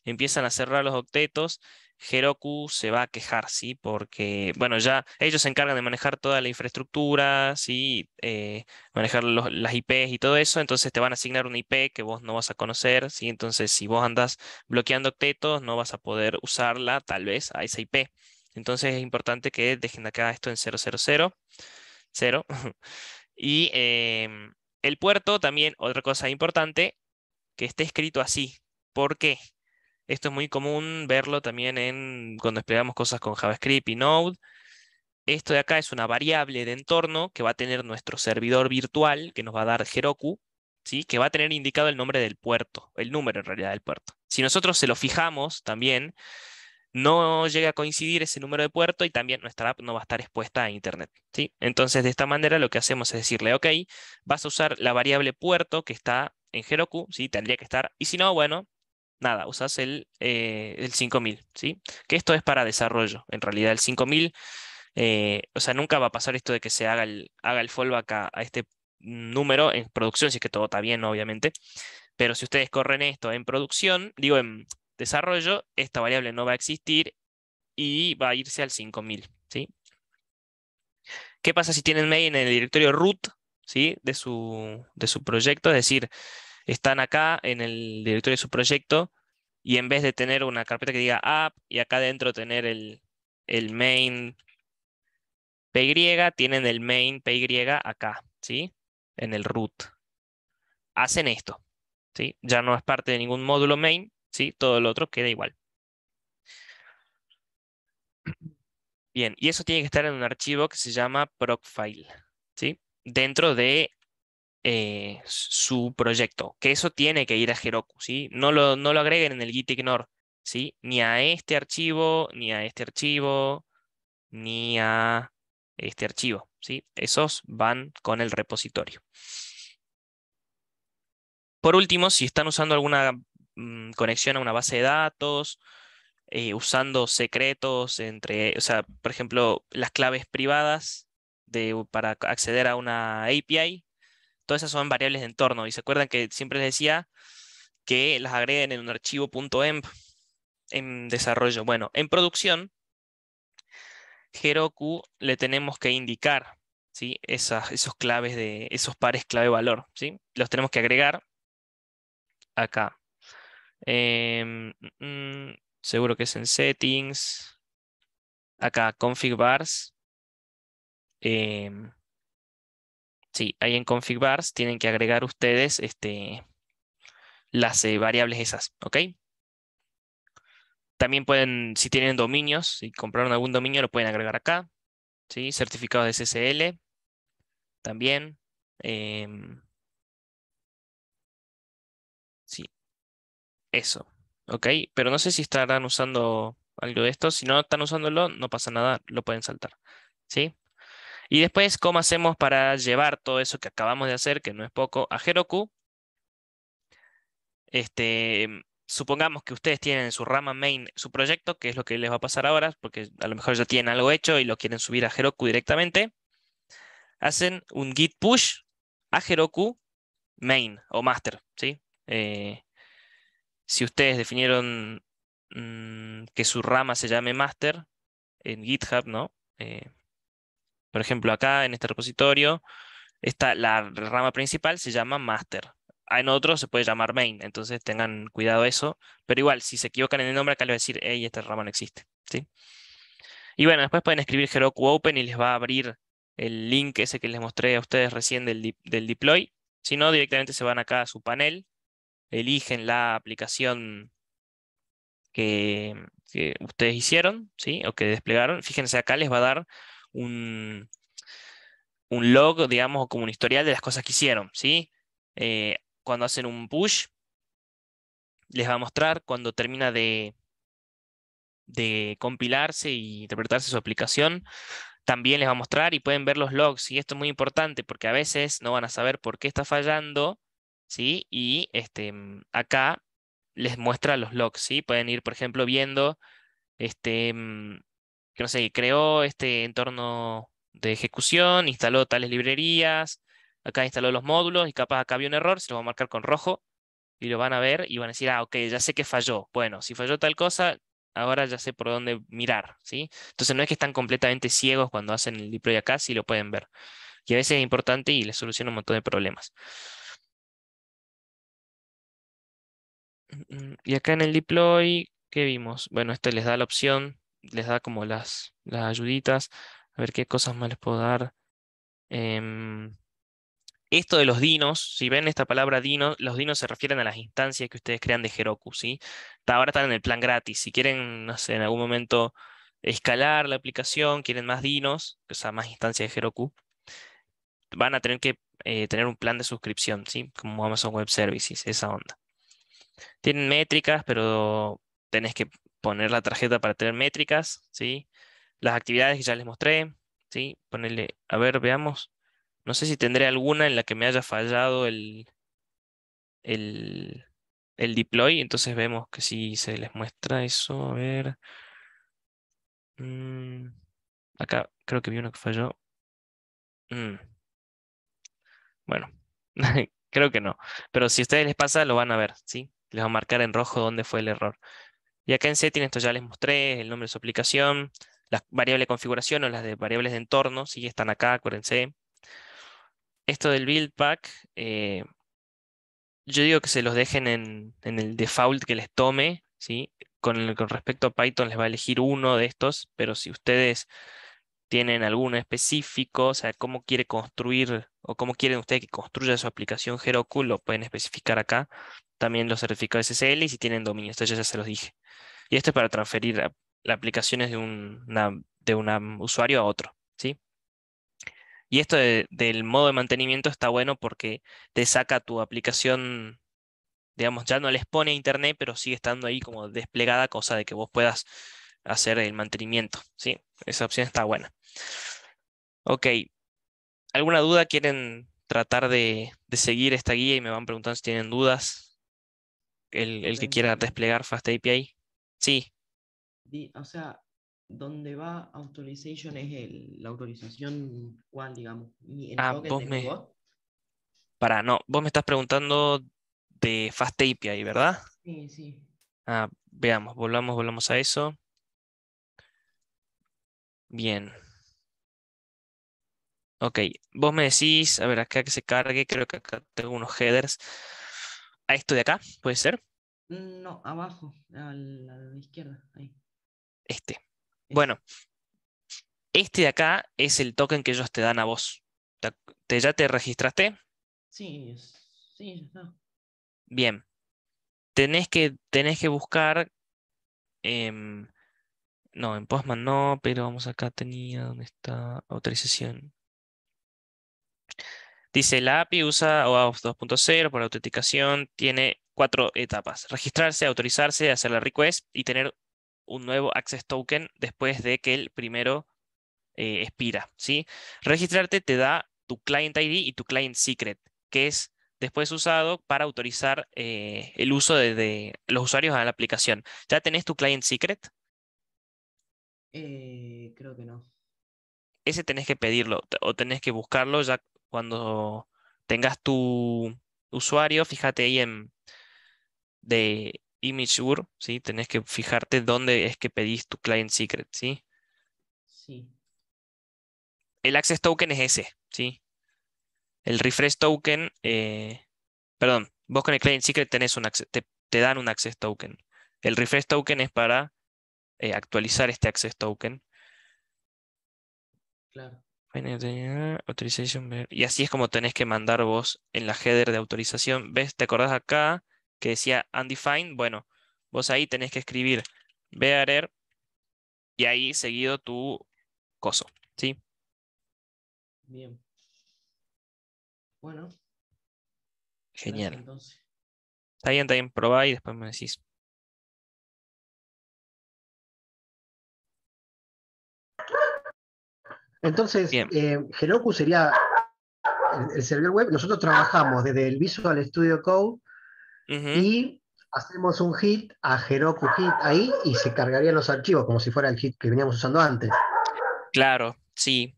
S2: empiezan a cerrar los octetos, Heroku se va a quejar, ¿sí? Porque, bueno, ya ellos se encargan de manejar toda la infraestructura, ¿sí? Eh, manejar las IPs y todo eso, entonces te van a asignar una IP que vos no vas a conocer, ¿sí? Entonces, si vos andas bloqueando octetos, no vas a poder usarla, tal vez, a esa IP. Entonces, es importante que dejen acá esto en 000, 0. [laughs] y em, el puerto también, otra cosa importante, que esté escrito así. ¿Por qué? Esto es muy común verlo también en, cuando desplegamos cosas con JavaScript y Node. Esto de acá es una variable de entorno que va a tener nuestro servidor virtual, que nos va a dar Heroku, ¿sí? que va a tener indicado el nombre del puerto, el número en realidad del puerto. Si nosotros se lo fijamos también, no llega a coincidir ese número de puerto y también nuestra app no va a estar expuesta a Internet. ¿sí? Entonces, de esta manera lo que hacemos es decirle, ok, vas a usar la variable puerto que está en Heroku, ¿sí? tendría que estar, y si no, bueno, nada, usas el, eh, el 5000, ¿sí? Que esto es para desarrollo. En realidad, el 5000, eh, o sea, nunca va a pasar esto de que se haga el, haga el fallback a, este número en producción, si es que todo está bien, obviamente. Pero si ustedes corren esto en producción, digo en desarrollo, esta variable no va a existir y va a irse al 5000, ¿sí? ¿Qué pasa si tienen main en el directorio root ¿sí? de, su, de su proyecto? Es decir, están acá en el directorio de su proyecto y en vez de tener una carpeta que diga app y acá dentro tener el, el main PY, tienen el main PY acá, ¿sí? En el root. Hacen esto, ¿sí? Ya no es parte de ningún módulo main, ¿sí? Todo lo otro queda igual. Bien, y eso tiene que estar en un archivo que se llama procfile, ¿sí? Dentro de eh,
S4: su
S2: proyecto, que eso tiene que ir a Heroku, No lo, no lo agreguen en el git ignore, ¿sí? Ni a este archivo, ni a este archivo, ni a este archivo, ¿sí? Esos van con el repositorio. Por último, si están usando alguna mm, conexión a una base de datos, eh, usando secretos entre, o sea, por ejemplo, las claves privadas de, para acceder a una API, todas esas son variables de entorno. Y se acuerdan que siempre les decía que las agreguen en un archivo .env em, en desarrollo. Bueno, en producción, Heroku le tenemos que indicar ¿sí? Esas, esos claves de esos pares clave valor. ¿sí? Los tenemos que agregar acá. Em, mm, mm, seguro que es en settings. Acá config bars. Em, Sí, ahí en config bars tienen que agregar ustedes este, las eh, variables esas, ¿ok? También pueden, si tienen dominios, si compraron algún dominio, lo pueden agregar acá. ¿sí? Certificado de
S4: SSL, también. Em, sí, eso, ¿ok? Pero no sé si estarán
S2: usando algo de esto. Si no están usándolo, no pasa nada, lo pueden saltar, ¿sí? Y después, ¿cómo hacemos para llevar todo eso que acabamos de hacer, que no es poco, a Heroku? Este, mm, supongamos que ustedes tienen en su rama main su proyecto, que es lo que les va a pasar ahora, porque a lo mejor ya tienen algo hecho y lo quieren subir a Heroku directamente. Hacen un git push a Heroku main o master, ¿sí? Eh, si ustedes definieron mm, que su rama se llame master en GitHub, ¿no? Eh, por ejemplo, acá en este repositorio, está la rama principal se llama master. En otro se puede llamar main, entonces tengan cuidado eso. Pero igual, si se equivocan en el nombre, acá les va a decir, hey, esta rama no existe. ¿sí? Y bueno, después pueden escribir Heroku Open y les va a abrir el link ese que les mostré a ustedes recién del, deploy. Si no, directamente se van acá a su panel, eligen la aplicación que, que ustedes hicieron, ¿sí? O que desplegaron. Fíjense acá, les va a dar un, un log, digamos, como un historial de las cosas que hicieron, ¿sí? Eh, cuando hacen un push, les va a mostrar cuando termina de, compilarse y interpretarse su aplicación, también les va a mostrar y pueden ver los logs. Y esto es muy importante porque a veces no van a saber por qué está fallando, ¿sí? Y este, acá les muestra los logs, ¿sí? Pueden ir, por ejemplo, viendo este, mm, que no sé, creó este entorno de ejecución, instaló tales librerías, acá instaló los módulos y capaz acá había un error, se lo va a marcar con rojo y lo van a ver y van a decir, ah, ok, ya sé que falló. Bueno, si falló tal cosa, ahora ya sé por dónde mirar, ¿sí? Entonces no es que están completamente ciegos cuando hacen el deploy acá, sí
S4: lo pueden ver. Y a veces es importante y les soluciona un montón de problemas. Mm, mm, y acá en el deploy, ¿qué vimos? Bueno,
S2: esto les da la opción les da como las, las ayuditas, a ver qué cosas más les puedo dar. Em, esto de los dinos, si ven esta palabra dinos, los dinos se refieren a las instancias que ustedes crean de Heroku, ¿sí? Ahora están en el plan gratis. Si quieren, no sé, en algún momento escalar la aplicación, quieren más dinos, o sea, más instancias de Heroku, van a tener que eh, tener un plan de suscripción, ¿sí? Como Amazon Web Services, esa onda. Tienen métricas, pero tenés que poner la tarjeta para tener métricas, ¿sí? Las actividades que ya les mostré, ¿sí? Ponerle, a ver, veamos. No sé si tendré alguna en la que me haya fallado el, el, el deploy, entonces vemos que si se les muestra eso, a
S4: ver. Mm, acá creo que vi uno que falló. Mm. Bueno, [laughs] creo que no. Pero
S2: si a ustedes les pasa, lo van a ver, ¿sí? Les va a marcar en rojo dónde fue el error. Y acá en setting esto ya les mostré, el nombre de su aplicación, las variables de configuración o las de variables de entorno, Si están acá, acuérdense. Esto del build pack, eh, yo digo que se los dejen en, el default que les tome, ¿sí? Con, el, con respecto a Python les va a elegir uno de estos, pero si ustedes tienen alguno específico, o sea, cómo quiere construir o cómo quieren ustedes que construya su aplicación Heroku, lo pueden especificar acá también los certificados SSL y si tienen dominio. Esto ya, se los dije. Y esto es para transferir las aplicaciones de un de usuario a otro. ¿sí? Y esto del modo de mantenimiento está bueno porque te saca tu aplicación, digamos, ya no les pone internet, pero sigue estando ahí como desplegada, cosa de que vos puedas hacer el mantenimiento. ¿sí? Esa opción está buena. Ok. ¿Alguna duda? ¿Quieren tratar de seguir esta guía y me van preguntando si tienen dudas? el, que quiera desplegar FastAPI. Sí.
S1: O sea, dónde va Autorización es el, la autorización cuál, digamos. ah, vos me...
S2: Para, no, vos me estás preguntando de
S4: FastAPI, ¿verdad? Sí, sí.
S2: Ah, veamos, volvamos, volvamos a
S4: eso. Bien. Ok, vos me decís, a ver, acá que se cargue, creo que acá tengo unos headers
S2: a esto de acá, ¿puede ser?
S1: Mm, no, abajo, a la izquierda, ahí.
S2: Este. este. Bueno, este de acá es el token que ellos te dan a vos. ¿Te, ¿Ya te registraste?
S1: Sí, sí, ya
S2: Bien. Tenés que, tenés que buscar. Em, no, en Postman no, pero vamos acá, tenía, ¿dónde está? Autorización. Dice, la API usa OAuth 2.0 por autenticación, tiene cuatro etapas. Registrarse, autorizarse, hacer la request y tener un nuevo access token después de que el primero eh, expira. ¿sí? Registrarte te da tu client ID y tu client secret, que es después usado para autorizar eh, el uso de, los usuarios a la aplicación. ¿Ya tenés tu client secret?
S1: Eh, creo que no.
S2: Ese tenés que pedirlo o tenés que buscarlo ya cuando tengas tu usuario, fíjate ahí en de ImageUR, ¿sí? Tenés que fijarte dónde es que pedís tu client secret, ¿sí? Sí. El access token es ese, ¿sí? El refresh token, eh, perdón, vos con el client secret tenés te, dan un access token. El refresh token es para eh, actualizar este access token. Claro. Y así es como tenés que mandar vos en la header de autorización. ¿Ves? ¿Te acordás acá que decía undefined? Bueno, vos ahí tenés que escribir bearer
S4: y ahí seguido tu coso. ¿Sí?
S5: Bien. Bueno. Genial. Está bien, está bien, probá y después me decís. Entonces, eh,
S7: Heroku sería el, servidor web. Nosotros trabajamos desde el Visual Studio Code y hacemos un hit a Heroku Hit ahí y se cargarían los archivos como si fuera el hit que veníamos usando antes.
S2: Claro, sí.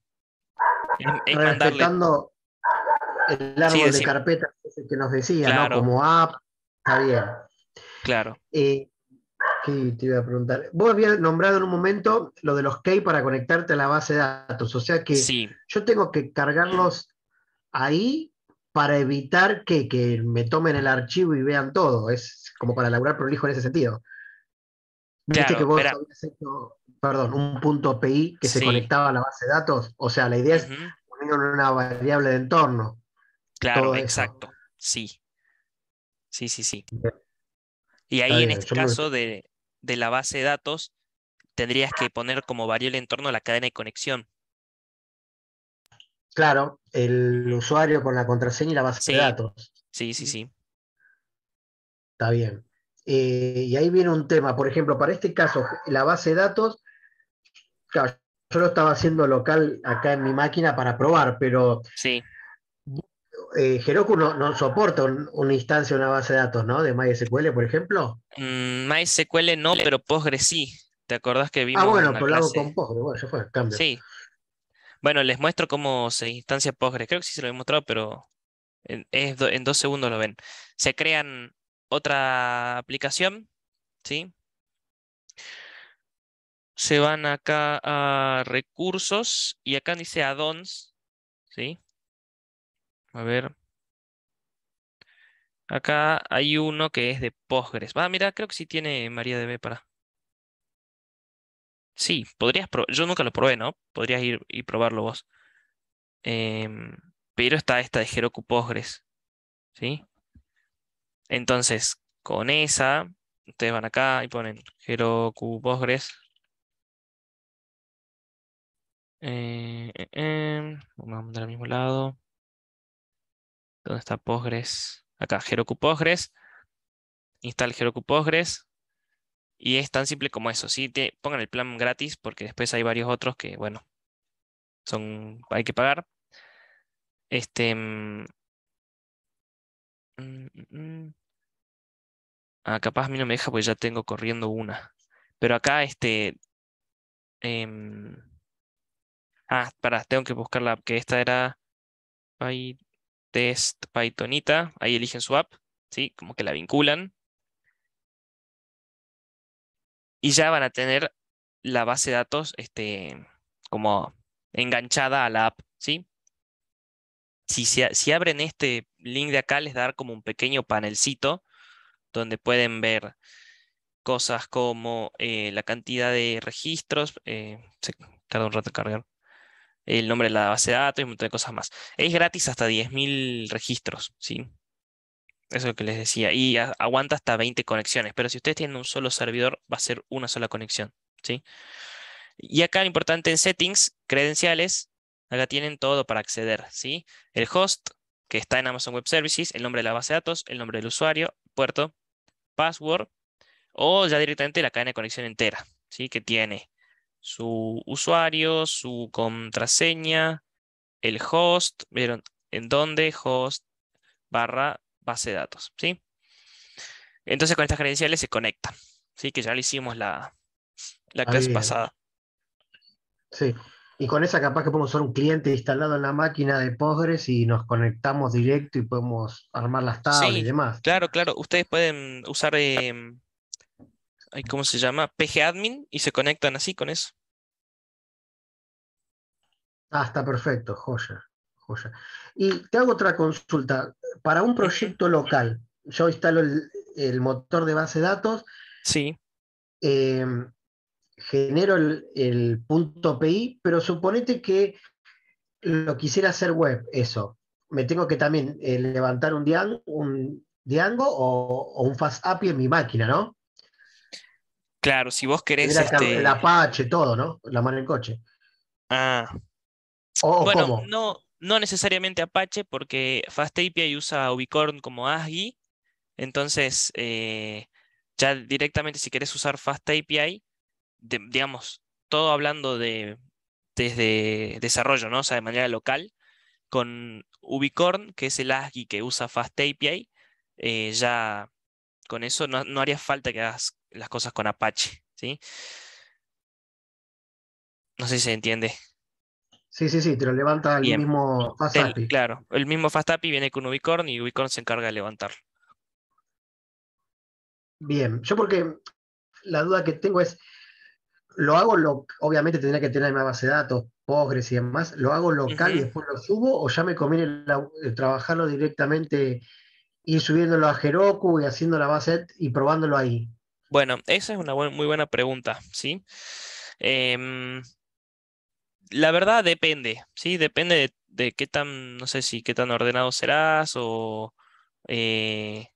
S7: Respetando
S4: el
S2: árbol de carpetas
S7: que nos decía, ¿no? Como app, está bien. Claro. Eh, Sí, te iba a preguntar. Vos habías nombrado en un momento lo de los key para conectarte a la base de datos, o sea que yo tengo que cargarlos ahí para evitar que, me tomen el archivo y vean todo. Es como para laburar prolijo en ese sentido. Viste que vos habías hecho, perdón, un punto pi que se conectaba a la base de datos. O sea, la idea es ponerlo una variable de entorno. Claro, exacto.
S2: Sí. Sí, sí, sí. Y ahí en este caso de, de la base de datos, tendrías que poner como variable en torno a la cadena de conexión.
S7: Claro, el usuario con la contraseña y la base de datos. Sí, sí, sí. Está bien. Eh, y ahí viene un tema, por ejemplo, para este caso, la base de datos, yo lo estaba haciendo local acá en mi máquina para probar, pero sí. Eh, Heroku no, soporta una instancia, una base de datos, ¿no? De MySQL, por ejemplo.
S2: Mm, MySQL no, pero Postgres sí. ¿Te acordás que ah, vimos? Ah, bueno, pero lo hago con
S7: Postgres, bueno, ya fue, cambio. Sí.
S2: Bueno, les muestro cómo se instancia Postgres. Creo que sí se lo he mostrado, pero en, en dos segundos lo ven. Se crean otra aplicación, ¿sí?
S4: Se van acá a recursos y acá dice addons, ¿sí? A ver.
S2: Acá hay uno que es de Postgres. Va, ah, mira, creo que sí tiene MaríaDB para. Sí, podrías Yo nunca lo probé, ¿no? Podrías ir y probarlo vos. Em, pero está esta de Heroku Postgres. ¿Sí? Entonces, con esa, ustedes van acá y ponen Heroku Postgres.
S4: Eh, eh, eh, vamos a mandar al mismo lado. ¿Dónde está Postgres? Acá, Heroku
S2: Postgres. Install Heroku Postgres. Y es tan simple como eso. Sí, te, pongan el plan gratis porque después hay varios otros que, bueno, son, hay que pagar.
S4: Este. Mm, mm, mm, ah, capaz a mí no me deja porque ya tengo corriendo una. Pero acá,
S2: este. Em, ah, espera, tengo que buscarla, que
S4: esta era. Ahí, test Pythonita, ahí eligen su app, ¿sí? Como que la vinculan. Y ya van a tener la base de datos este, como enganchada a la app,
S2: ¿sí? Si, si abren este link de acá, les dar como un pequeño panelcito donde pueden ver cosas como eh, la cantidad de registros. Eh, se tarda un rato de cargar el nombre de la base de datos y un montón de cosas más. Es gratis hasta 10.000 registros, ¿sí? Eso es lo que les decía. Y aguanta hasta 20 conexiones, pero si ustedes tienen un solo servidor, va a ser una sola conexión, ¿sí? Y acá lo importante en settings, credenciales, acá tienen todo para acceder, ¿sí? El host, que está en Amazon Web Services, el nombre de la base de datos, el nombre del usuario, puerto, password, o ya directamente la cadena de conexión entera, ¿sí? Que tiene su usuario, su contraseña, el host, ¿vieron? En dónde host barra base de datos, ¿sí? Entonces con estas credenciales se conecta, ¿sí? Que ya lo hicimos la, la clase pasada.
S7: Sí, y con esa capaz que podemos usar un cliente instalado en la máquina de Postgres y nos conectamos directo y podemos armar las tablas y demás.
S2: Claro, claro, ustedes pueden usar... Em, ¿cómo se llama? PG Admin, y se conectan así con eso.
S7: Ah, está perfecto, joya, joya. Y te hago otra consulta. Para un proyecto local, yo instalo el, motor de base de datos. Sí. Eh, genero el, punto PI, pero suponete que lo quisiera hacer web, eso. Me tengo que también eh, levantar un, un Diango o, o, un FastAPI en mi máquina, ¿no?
S2: Claro, si vos querés. Era este, El
S7: Apache, todo, ¿no? La mano en coche. Ah. bueno,
S2: no. No necesariamente Apache, porque FastAPI usa Ubicorn como ASGI, entonces eh, ya directamente si querés usar FastAPI, digamos, todo hablando de, desde desarrollo, ¿no? O sea, de manera local, con Ubicorn, que es el ASGI que usa FastAPI, eh, ya con eso no, haría falta que hagas las cosas con Apache, ¿sí? No sé si se entiende.
S7: Sí, sí, sí, te lo levanta el mismo FastAPI.
S2: Claro, el mismo FastAPI viene con Ubicorn y Ubicorn se encarga de levantarlo.
S7: Bien, yo porque la duda que tengo es, lo hago, lo, obviamente tendría que tener una base de datos, Postgres y demás, ¿lo hago local y después lo subo o ya me conviene trabajarlo directamente y subiéndolo a Heroku y haciendo la base y probándolo ahí?
S2: Bueno, esa es una muy buena pregunta, ¿sí? Em, la verdad depende, ¿sí? Depende de, qué tan, no sé si qué tan ordenado serás o eh,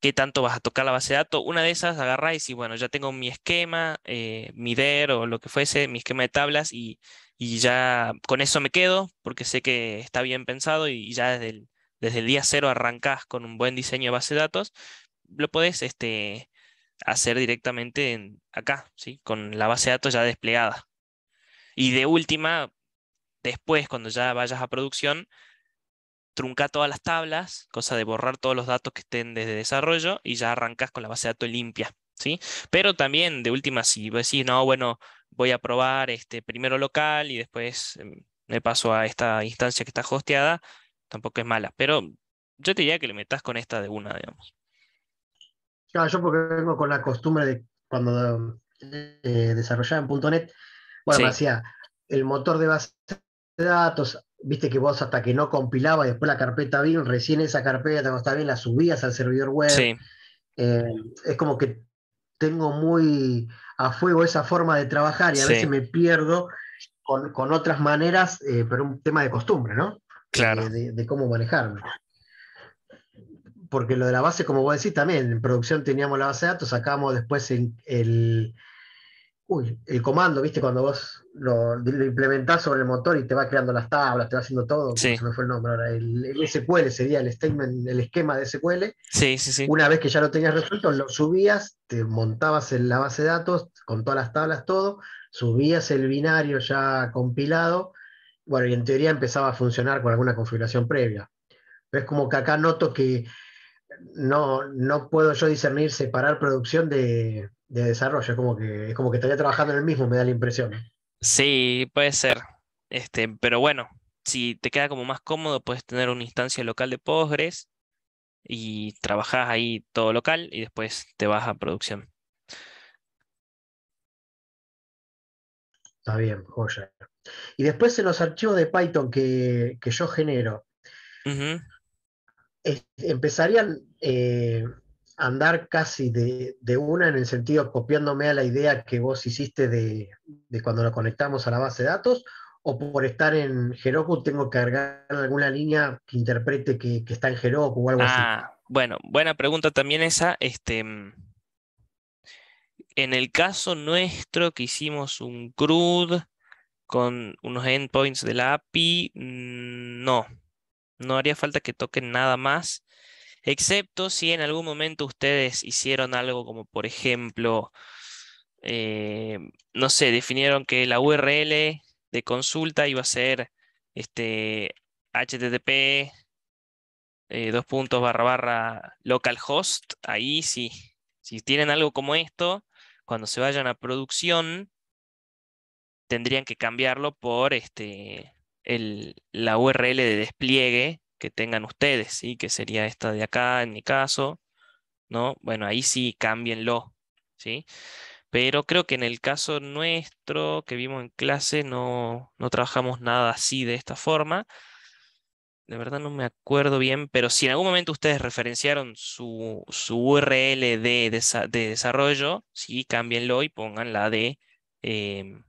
S2: qué tanto vas a tocar la base de datos. Una de esas agarráis y bueno, ya tengo mi esquema, eh, mi DER o lo que fuese, mi esquema de tablas y, ya con eso me quedo porque sé que está bien pensado y, y ya desde el desde el día cero arrancás con un buen diseño de base de datos, lo podés este, hacer directamente en, acá, ¿sí? con la base de datos ya desplegada. Y de última, después, cuando ya vayas a producción, trunca todas las tablas, cosa de borrar todos los datos que estén desde desarrollo y ya arrancas con la base de datos limpia. ¿Sí? Pero también, de última, si decís, no, bueno, voy a probar este primero local y después em, me paso a esta instancia que está hosteada, tampoco es mala, pero yo te diría que le metas con esta de
S7: una, digamos. ya yo porque vengo con la costumbre de cuando eh, desarrollaba en .NET, bueno, hacía el motor de base de datos, viste que vos hasta que no compilabas después la carpeta bien, recién esa carpeta cuando está bien la subías al servidor web. Eh, es como que tengo muy a fuego esa forma de trabajar y a veces me pierdo con, otras maneras, eh, pero un tema de costumbre, ¿no? claro. de, cómo manejarlo Porque lo de la base, como vos decís, también en producción teníamos la base de datos, sacamos después el, el, comando, ¿viste? Cuando vos lo, implementás sobre el motor y te va creando las tablas, te va haciendo todo, se me fue el nombre ahora, el, SQL sería el statement, el esquema de SQL.
S4: Sí, sí, sí.
S7: Una vez que ya lo tenías resuelto, lo subías, te montabas en la base de datos con todas las tablas, todo, subías el binario ya compilado bueno, y en teoría empezaba a funcionar con alguna configuración previa. Pero es como que acá noto que no, no puedo yo discernir separar producción de, desarrollo. Es como, que, es como que estaría trabajando en el mismo, me da la impresión.
S2: Sí, puede ser. Este, pero bueno, si te queda como más cómodo, puedes tener una instancia local de Postgres y trabajas ahí todo local y después te vas a producción.
S7: Está bien, joya. Y después en los archivos de Python que, yo genero, empezarían eh, a andar casi de, una en el sentido copiándome a la idea que vos hiciste de, cuando lo conectamos a la base de datos, o por estar en Heroku tengo que cargar alguna línea que interprete que, está en Heroku o algo así.
S2: Ah, bueno, buena pregunta también esa. Este, mm, en el caso nuestro que hicimos un CRUD con unos endpoints de la API, mm, no, no haría falta que toquen nada más, excepto si en algún momento ustedes hicieron algo como, por ejemplo, eh, no sé, definieron que la URL de consulta iba a ser este, http eh, dos puntos barra barra localhost, ahí sí, si tienen algo como esto, cuando se vayan a producción, tendrían que cambiarlo por este, el, la URL de despliegue que tengan ustedes, que sería esta de acá en mi caso. ¿no? Bueno, ahí sí, cámbienlo. ¿sí? Pero creo que en el caso nuestro que vimos en clase no, no trabajamos nada así de esta forma. De verdad no me acuerdo bien, pero si en algún momento ustedes referenciaron su, URL de, de desarrollo, sí, cámbienlo y pongan la de... Em,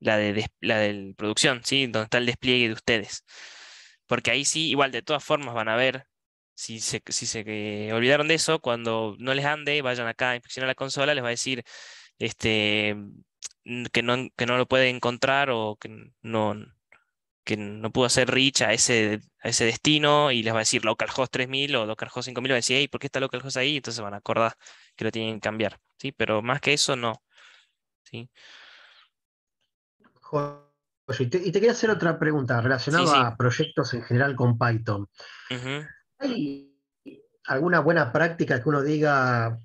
S2: la de, la producción, ¿sí? donde está el despliegue de ustedes. Porque ahí sí, igual de todas formas van a ver, si se, si se eh, olvidaron de eso, cuando no les ande, vayan acá a inspeccionar la consola, les va a decir este, mm, que, no, que no lo puede encontrar o que no, que no pudo hacer reach a ese, a ese destino y les va a decir localhost 3000 o localhost 5000, va a decir, hey, ¿por qué está localhost ahí? Entonces van a acordar que lo tienen que cambiar, ¿sí? Pero más que eso, no, ¿sí? sí
S7: y, te, quería hacer mm. otra pregunta relacionada a proyectos en general con Python. ¿Hay alguna buena práctica que uno diga,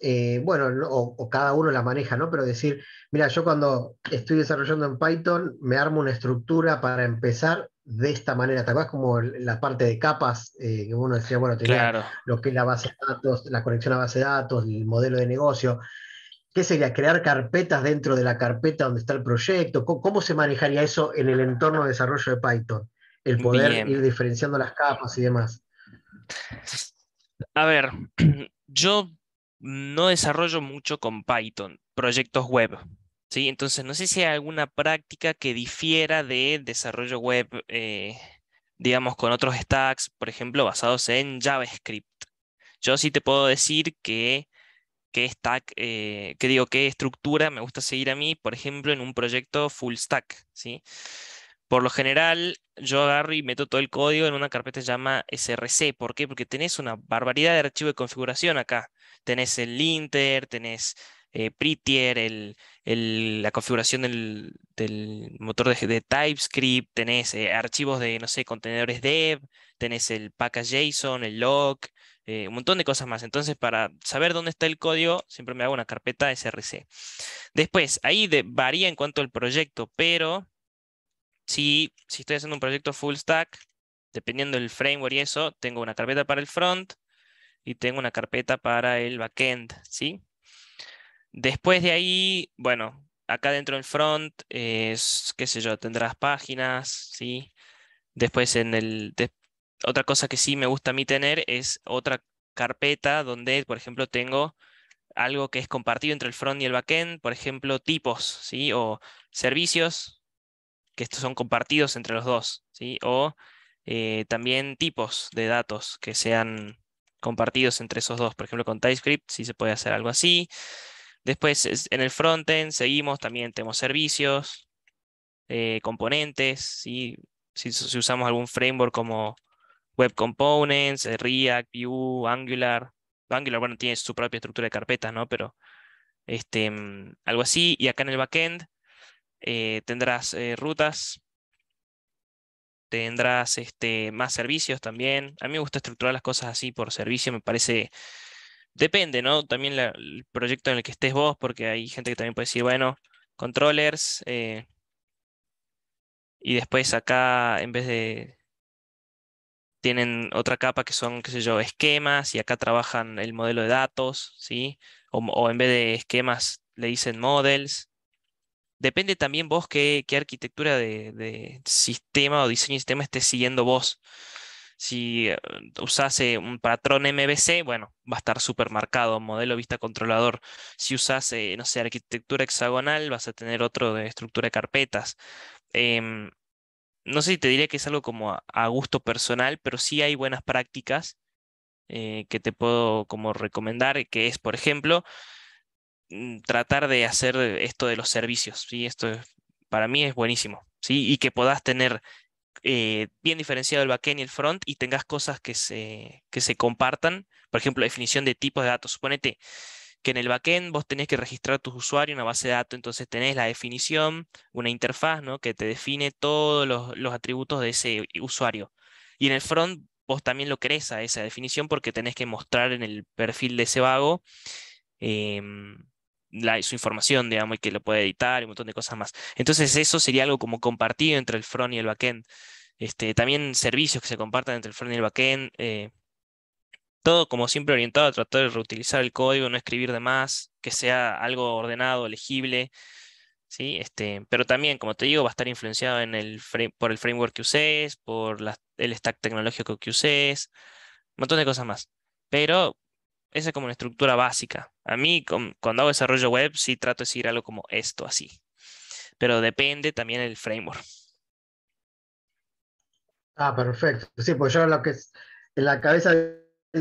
S7: eh, bueno, o, cada uno la maneja, ¿no? Pero decir, mira, yo cuando estoy desarrollando en Python me armo una estructura para empezar de esta manera, Tal vez Como la parte de capas, eh, que uno decía, bueno, tenía lo que es la base de datos, la conexión a base de datos, el modelo de negocio. ¿Qué sería? ¿Crear carpetas dentro de la carpeta donde está el proyecto? ¿Cómo, se manejaría eso en el entorno de desarrollo de Python? El poder ir diferenciando las capas y demás.
S2: A ver, [clears throat] yo no desarrollo mucho con Python, proyectos web. ¿sí? Entonces, no sé si hay alguna práctica que difiera de desarrollo web, eh, digamos, con otros stacks, por ejemplo, basados en JavaScript. Yo sí te puedo decir que qué stack, eh, que digo, qué estructura me gusta seguir a mí, por ejemplo, en un proyecto full stack, ¿sí? Por lo general, yo agarro y meto todo el código en una carpeta que se llama src. ¿Por qué? Porque tenés una barbaridad de archivos de configuración acá. Tenés el linter, tenés eh, prettier, el, la configuración del, motor de, TypeScript, tenés eh, archivos de, no sé, contenedores dev, tenés el package.json, el log, eh, un montón de cosas más. Entonces, para saber dónde está el código, siempre me hago una carpeta SRC. Después, ahí varía en cuanto al proyecto, pero si, si estoy haciendo un proyecto full stack, dependiendo del framework y eso, tengo una carpeta para el front y tengo una carpeta para el backend, ¿sí? Después de ahí, bueno, acá dentro del front, es, qué sé yo, tendrás páginas, ¿sí? Después en el, otra cosa que sí me gusta a mí tener es otra carpeta donde, por ejemplo, tengo algo que es compartido entre el front y el backend, por ejemplo, tipos, ¿sí? O servicios, que estos son compartidos entre los dos, ¿sí? O eh, también tipos de datos que sean compartidos entre esos dos. Por ejemplo, con TypeScript sí se puede hacer algo así. Después, en el frontend seguimos, también tenemos servicios, eh, componentes, ¿sí? si usamos algún framework como Web Components, eh, React, Vue, Angular. Angular, bueno, tiene su propia estructura de carpetas, ¿no? Pero este, mm, algo así. Y acá en el backend eh, tendrás eh, rutas, tendrás este, más servicios también. A mí me gusta estructurar las cosas así por servicio, me parece... Depende, ¿no? También el proyecto en el que estés vos, porque hay gente que también puede decir, bueno, controllers, y después acá, en vez de tienen otra capa que son, qué sé yo, esquemas y acá trabajan el modelo de datos, ¿sí? O, en vez de esquemas le dicen models. Depende también vos qué, arquitectura de, sistema o diseño de sistema estés siguiendo vos. Si eh, usase eh, un patrón MVC, bueno, va a estar súper marcado, modelo vista controlador. Si usase, eh, no sé, arquitectura hexagonal, vas a tener otro de estructura de carpetas. Eh, no sé si te diría que es algo como a, gusto personal, pero sí hay buenas prácticas eh, que te puedo como recomendar, que es, por ejemplo, mm, tratar de hacer esto de los servicios, ¿sí? Esto para mí es buenísimo, ¿sí? Y que puedas tener eh, bien diferenciado el backend y el front y tengas cosas que se, que se compartan, por ejemplo, definición de tipos de datos. Suponete, que en el backend vos tenés que registrar tus usuarios en una base de datos, entonces tenés la definición, una interfaz ¿no? que te define todos los, atributos de ese usuario. Y en el front vos también lo querés a esa definición porque tenés que mostrar en el perfil de ese vago em, la, su información, digamos, y que lo puede editar y un montón de cosas más. Entonces eso sería algo como compartido entre el front y el backend. Este, también servicios que se compartan entre el front y el backend. Eh, todo, como siempre, orientado a tratar de reutilizar el código, no escribir de más, que sea algo ordenado, legible. ¿sí? Este, pero también, como te digo, va a estar influenciado en el por el framework que uses, por el stack tecnológico que uses, un montón de cosas más. Pero esa es como una estructura básica. A mí, cuando hago desarrollo web, sí trato de seguir algo como esto, así. Pero depende también del framework.
S7: Ah, perfecto. Sí, pues yo lo que es en la cabeza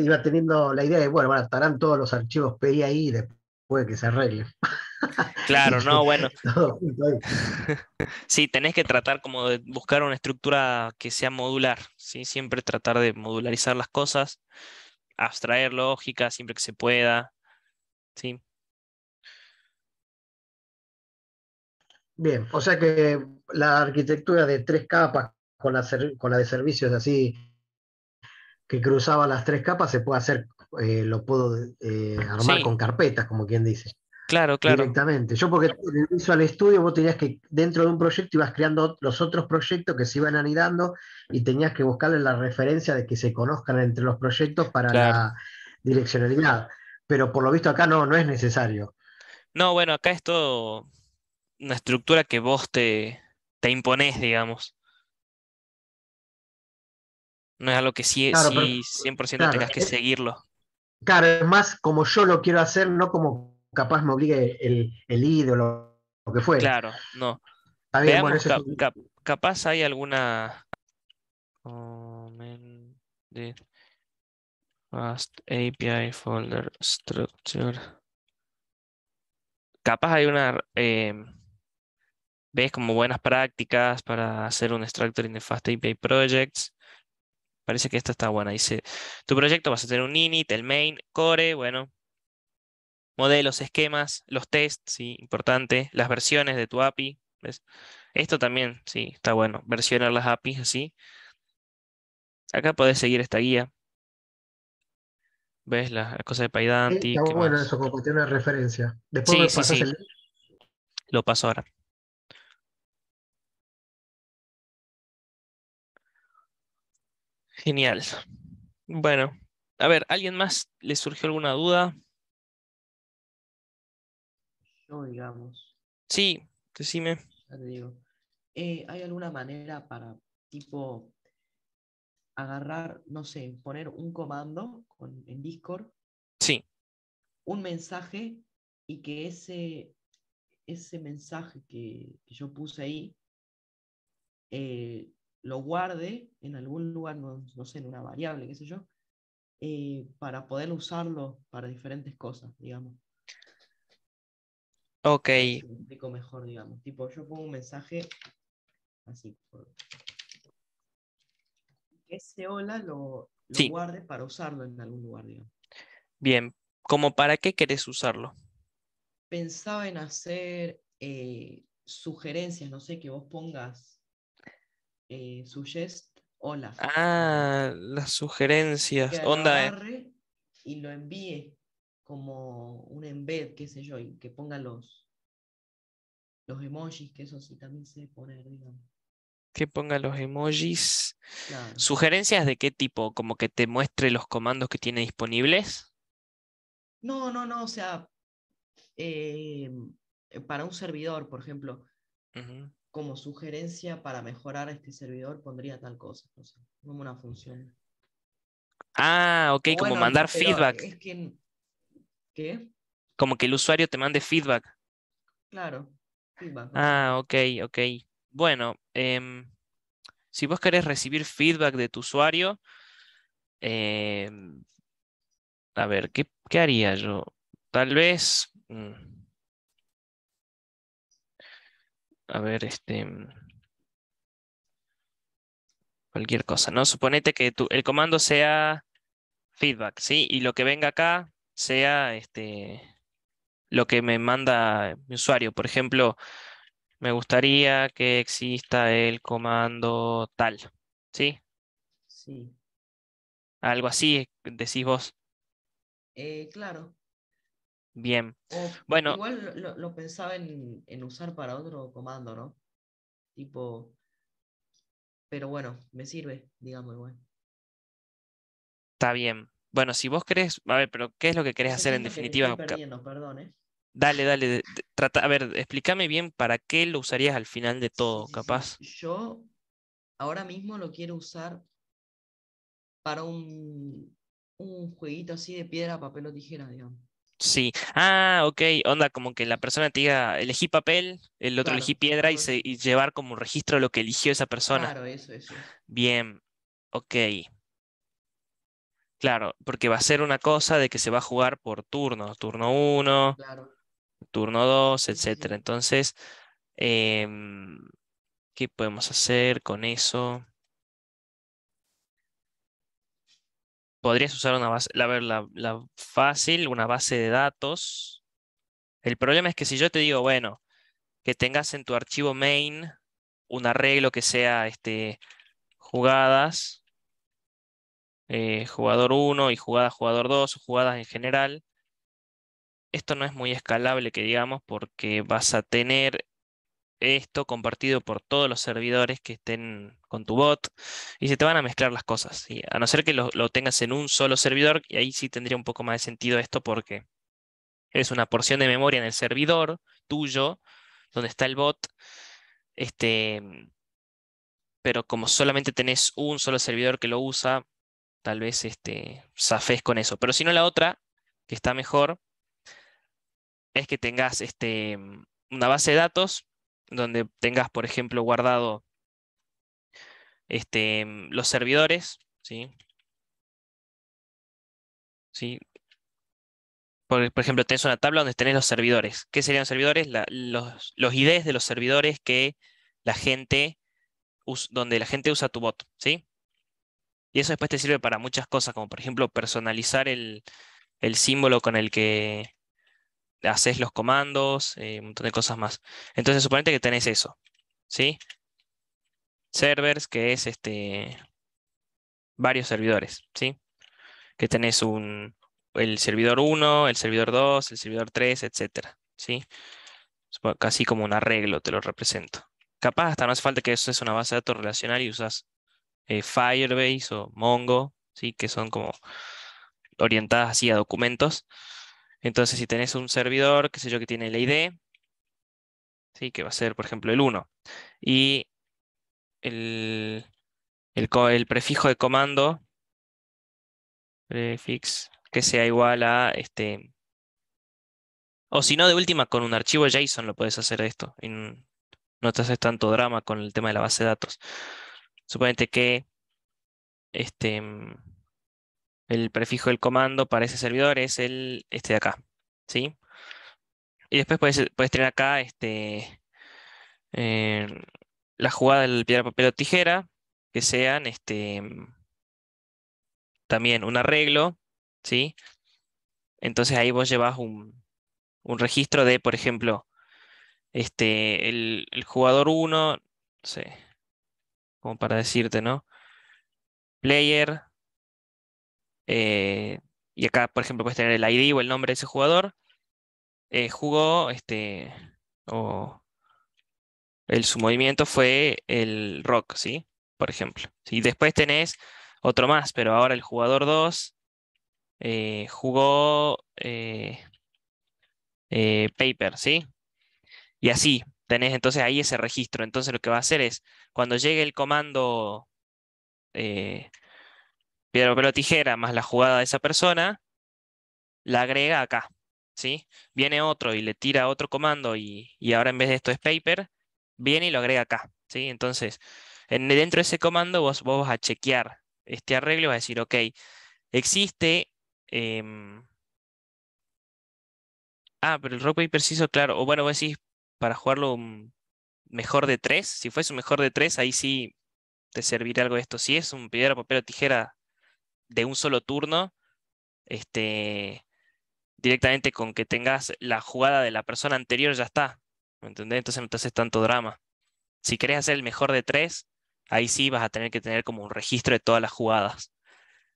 S7: iba teniendo la idea de, bueno, bueno, estarán todos los archivos PI ahí y después que se arregle
S2: Claro, [laughs] no, bueno.
S5: [laughs] [laughs]
S2: Sí, tenés que tratar como de buscar una estructura que sea modular, ¿sí? Siempre tratar de modularizar las cosas, abstraer
S4: lógica siempre que se pueda, ¿sí?
S7: Bien, o sea que la arquitectura de tres capas con con la de servicios así que cruzaba las tres capas se puede hacer, eh, lo puedo eh, armar con carpetas, como quien dice. Claro, claro. Directamente. Yo porque en el Visual Studio vos tenías que, dentro de un proyecto, ibas creando los otros proyectos que se iban anidando y tenías que buscarle la referencia de que se conozcan entre los proyectos para la direccionalidad. Pero por lo visto acá no, no es necesario.
S2: No, bueno, acá es todo una estructura que vos te, te imponés, digamos. No es algo que si 100% tengas que seguirlo.
S7: Claro, es más como yo lo quiero hacer, no como capaz me obligue el, el ídolo lo que fue Claro,
S2: no. capaz hay alguna...
S4: Fast API folder structure. Capaz hay una.
S2: Eh, ¿Ves como buenas prácticas para hacer un structuring de Fast API projects? Parece que esta está buena. Dice, tu proyecto vas a tener un init, el main, core, bueno, modelos, esquemas, los tests, sí, importante, las versiones de tu API. ¿ves? Esto también, sí, está bueno. Versionar las APIs así. Acá podés seguir esta guía.
S4: ¿Ves la cosa de Paidanti?
S2: Está bueno
S7: eso como tiene referencia. Después sí, sí,
S4: Lo paso ahora.
S5: Genial. Bueno, a ver, ¿alguien
S4: más le surgió alguna duda?
S5: Yo, digamos.
S1: Sí, decime. Ya te digo. Eh, ¿Hay alguna manera para, tipo, agarrar, no sé, poner un comando en Discord? Sí. Un mensaje y que ese, ese mensaje que, yo puse ahí eh, lo guarde en algún lugar, no, sé, en una variable, qué sé yo, eh, para poder usarlo para diferentes cosas, digamos. Ok. mejor, digamos. Tipo, yo pongo un mensaje así. Por... Ese hola lo, guarde para usarlo en algún lugar, digamos.
S2: Bien, ¿como para qué querés usarlo?
S1: Pensaba en hacer eh, sugerencias, no sé, que vos pongas eh, o
S2: Ah, las sugerencias. Onda.
S1: Eh. Y lo envíe como un embed, qué sé yo, y que ponga los, los emojis, que eso sí también se poner digamos.
S4: Que ponga los
S2: emojis. ¿Sugerencias de qué tipo? ¿Como que te muestre los comandos que tiene disponibles?
S1: No, no, no, o sea, eh, para un servidor, por ejemplo, como sugerencia para mejorar este servidor pondría tal cosa, como una función.
S2: Ah, ok, como mandar feedback. ¿Qué? Como que el usuario te mande feedback. Claro, Ah, ok, ok. Bueno, em, si vos querés recibir feedback de tu usuario, em,
S4: a ver, ¿qué, ¿qué haría yo? Tal vez... Mm, a ver, este, mm,
S2: cualquier cosa, ¿no? Suponete que el comando sea feedback, ¿sí? Y lo que venga acá sea este, lo que me manda mi usuario. Por ejemplo, me gustaría que exista el comando tal,
S4: ¿sí? Sí. Algo así, decís vos.
S1: Eh, claro. Bien. bueno. Igual lo, pensaba en, usar para otro comando, ¿no? Tipo. Pero bueno, me sirve, digamos igual.
S4: Está bien. Bueno, si vos querés.
S2: A ver, pero ¿qué es lo que querés hacer en definitiva?
S1: Perdón, ¿eh?
S2: Dale, dale. trata, a ver, explícame bien para qué lo usarías al final de todo, capaz.
S1: Yo ahora mismo lo quiero usar para un, un jueguito así de piedra, papel o tijera, digamos.
S2: Sí. Ah, ok. Onda, como que la persona te diga, elegí papel, el otro elegí piedra y, se, llevar como un registro lo que eligió esa persona. Claro, eso, eso. Bien. Ok. Claro, porque va a ser una cosa de que se va a jugar por turnos, turno 1, turno 2, etcétera. Entonces, em, ¿qué podemos hacer con eso? podrías usar una base, la, la, la fácil, una base de datos. El problema es que si yo te digo, bueno, que tengas en tu archivo main un arreglo que sea este, jugadas, eh, jugador 1 y jugadas jugador 2, jugadas en general. Esto no es muy escalable, que digamos, porque vas a tener esto compartido por todos los servidores que estén con tu bot y se te van a mezclar las cosas. A no ser que lo, tengas en un solo servidor, y ahí sí tendría un poco más de sentido esto porque es una porción de memoria en el servidor tuyo, donde está el bot, este, pero como solamente tenés un solo servidor que lo usa, tal vez este, zafés con eso. Pero si no, la otra, que está mejor, es que tengas este, una base de datos donde tengas, por ejemplo, guardado este, mm, los servidores, ¿sí? ¿Sí? Por, ejemplo, tenés una tabla donde tenés los servidores. ¿Qué serían los servidores? los, los, IDs de los servidores que la gente donde la gente usa tu bot, ¿sí? Y eso después te sirve para muchas cosas, como por ejemplo personalizar el, el símbolo con el que haces los comandos, eh, un montón de cosas más. Entonces, suponete que tenés eso, ¿sí? Servers, que es este, varios servidores, ¿sí? Que tenés el servidor 1, el servidor 2, el servidor 3, etc. ¿sí? Casi como un arreglo te lo represento. Capaz hasta no hace falta que eso es una base de datos relacional y usas eh, Firebase o Mongo, ¿sí? que son como orientadas así a documentos. Entonces, si tenés un servidor, qué sé yo, que tiene la ID, ¿sí? que va a ser, por ejemplo, el 1, y el, prefijo de comando, prefix, que sea igual a este. O si no, de última, con un archivo JSON lo puedes hacer esto. no te haces tanto drama con el tema de la base de datos. Suponete que este, el prefijo del comando para ese servidor es el, este de acá. ¿sí? Y después puedes, tener acá este, eh, la jugada del piedra, papel o tijera, que sean este, también un arreglo. ¿sí? Entonces ahí vos llevas un, registro de, por ejemplo, este, el, jugador 1, no como para decirte, ¿no? Player eh, y acá, por ejemplo, puedes tener el ID o el nombre de ese jugador. Eh, jugó, este, o el, su movimiento fue el rock, ¿sí? Por ejemplo. Y después tenés otro más, pero ahora el jugador 2 eh, jugó paper, ¿sí? Y así, tenés entonces ahí ese registro. Entonces lo que va a hacer es, cuando llegue el comando piedra, papel o tijera más la jugada de esa persona, la agrega acá. ¿sí? Viene otro y le tira otro comando y, ahora en vez de esto es paper, viene y lo agrega acá. ¿sí? Entonces, en, dentro de ese comando vos, vos, vas a chequear este arreglo y vas a decir, ok, existe... Em, ah, pero el rock paper preciso, claro. O bueno, vos decís, para jugarlo mejor de tres, si fuese un mejor de tres, ahí sí te servirá algo de esto. Si es un piedra, papel o tijera de un solo turno, este, directamente con que tengas la jugada de la persona anterior ya está. ¿Me entendés? Entonces no te haces tanto drama. Si querés hacer el mejor de tres, ahí sí vas a tener que tener como un registro de todas las jugadas.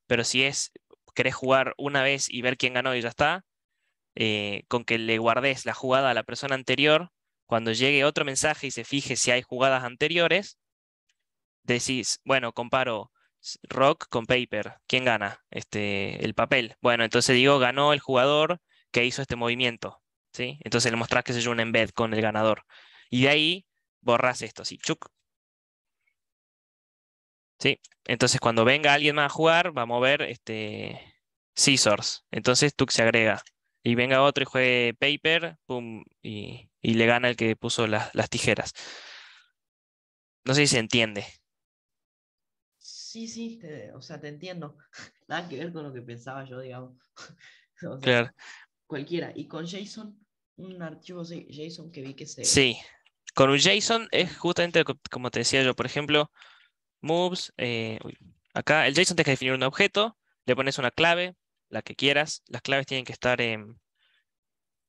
S2: Pero si es, querés jugar una vez y ver quién ganó y ya está, eh, con que le guardes la jugada a la persona anterior, cuando llegue otro mensaje y se fije si hay jugadas anteriores, decís, bueno, comparo rock con paper. ¿Quién gana? Este, el papel. Bueno, entonces digo, ganó el jugador que hizo este movimiento. ¿sí? Entonces le mostrás, que se yo, un embed con el ganador. Y de ahí borras esto, así, ¿Sí? Entonces cuando venga alguien más a jugar, va a mover este, scissors. Entonces Tuk se agrega. Y venga otro y juegue paper, y, le gana el que puso las tijeras. No sé si se entiende
S1: sí, sí, o sea, te entiendo. [laughs] Nada que ver con lo que pensaba yo, digamos. [laughs] claro. Cualquiera. Y con JSON, un archivo JSON que vi que se... Sí,
S2: con un JSON es justamente como te decía yo, por ejemplo, moves, eh, acá el JSON te deja definir un objeto, le pones una clave, la que quieras, las claves tienen que estar en,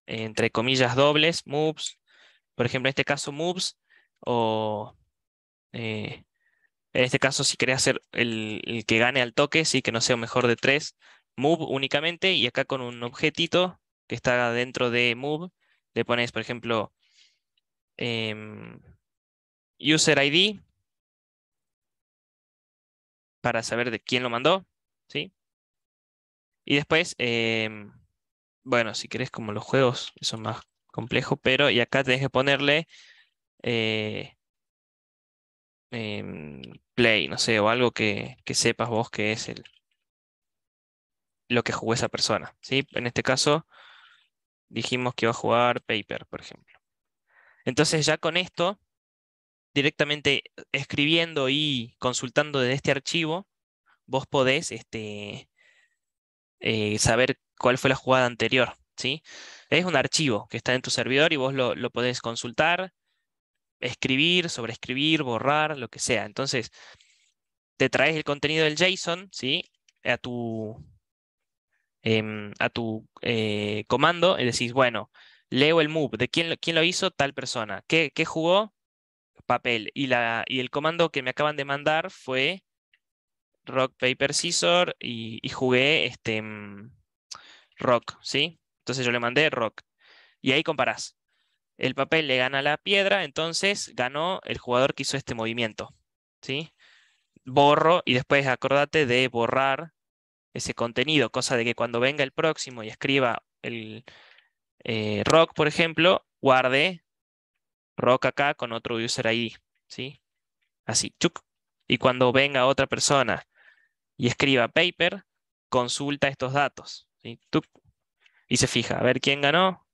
S2: entre comillas dobles, moves, por ejemplo, en este caso moves o eh, en este caso, si querés hacer el, que gane al toque, sí, que no sea mejor de tres, move únicamente, y acá con un objetito que está dentro de move, le pones, por ejemplo,
S4: em, user ID para saber de quién lo mandó, ¿sí? Y después,
S2: em, bueno, si querés como los juegos, es más complejo pero y acá tenés que ponerle eh, Em, play, no sé, o algo que, sepas vos que es el, lo que jugó esa persona. ¿sí? En este caso, dijimos que iba a jugar Paper, por ejemplo. Entonces ya con esto, directamente escribiendo y consultando desde este archivo, vos podés este, eh, saber cuál fue la jugada anterior. ¿sí? Es un archivo que está en tu servidor y vos lo, lo podés consultar, escribir, sobreescribir, borrar, lo que sea. Entonces, te traes el contenido del JSON, ¿sí? A tu, em, a tu eh, comando y decís, bueno, leo el move, ¿de quién, quién lo hizo? Tal persona. ¿Qué, qué jugó? Papel. Y, la, y el comando que me acaban de mandar fue rock, paper, scissor y, jugué este, mm, rock, ¿sí? Entonces yo le mandé rock. Y ahí comparás el papel le gana la piedra, entonces ganó el jugador que hizo este movimiento. ¿sí? Borro y después acordate de borrar ese contenido, cosa de que cuando venga el próximo y escriba el eh, rock, por ejemplo, guarde rock acá con otro user ID. ¿sí? Así, Y cuando venga otra persona y escriba paper, consulta estos datos.
S4: Y se fija, a ver quién ganó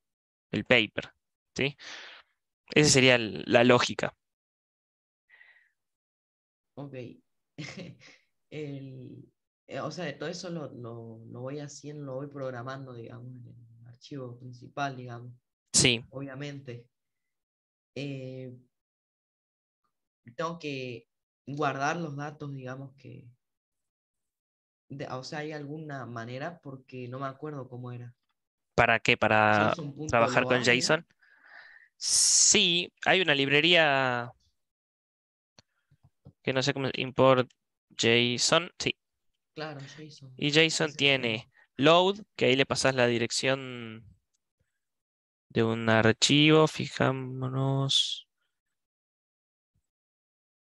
S4: el paper. ¿sí? Esa sería la lógica.
S1: Ok. [laughs] Eh, o sea, de todo eso lo, voy haciendo, lo voy programando, digamos, en el archivo principal, digamos. Sí. Obviamente. Eh, tengo que guardar los datos, digamos que... o sea, hay alguna manera porque no me acuerdo
S2: cómo era. ¿Para qué? ¿Para trabajar con JSON? Sí, hay una librería que no sé cómo import JSON, sí. Claro, JSON. Y JSON tiene load, que ahí le pasas la dirección de un archivo, fijámonos.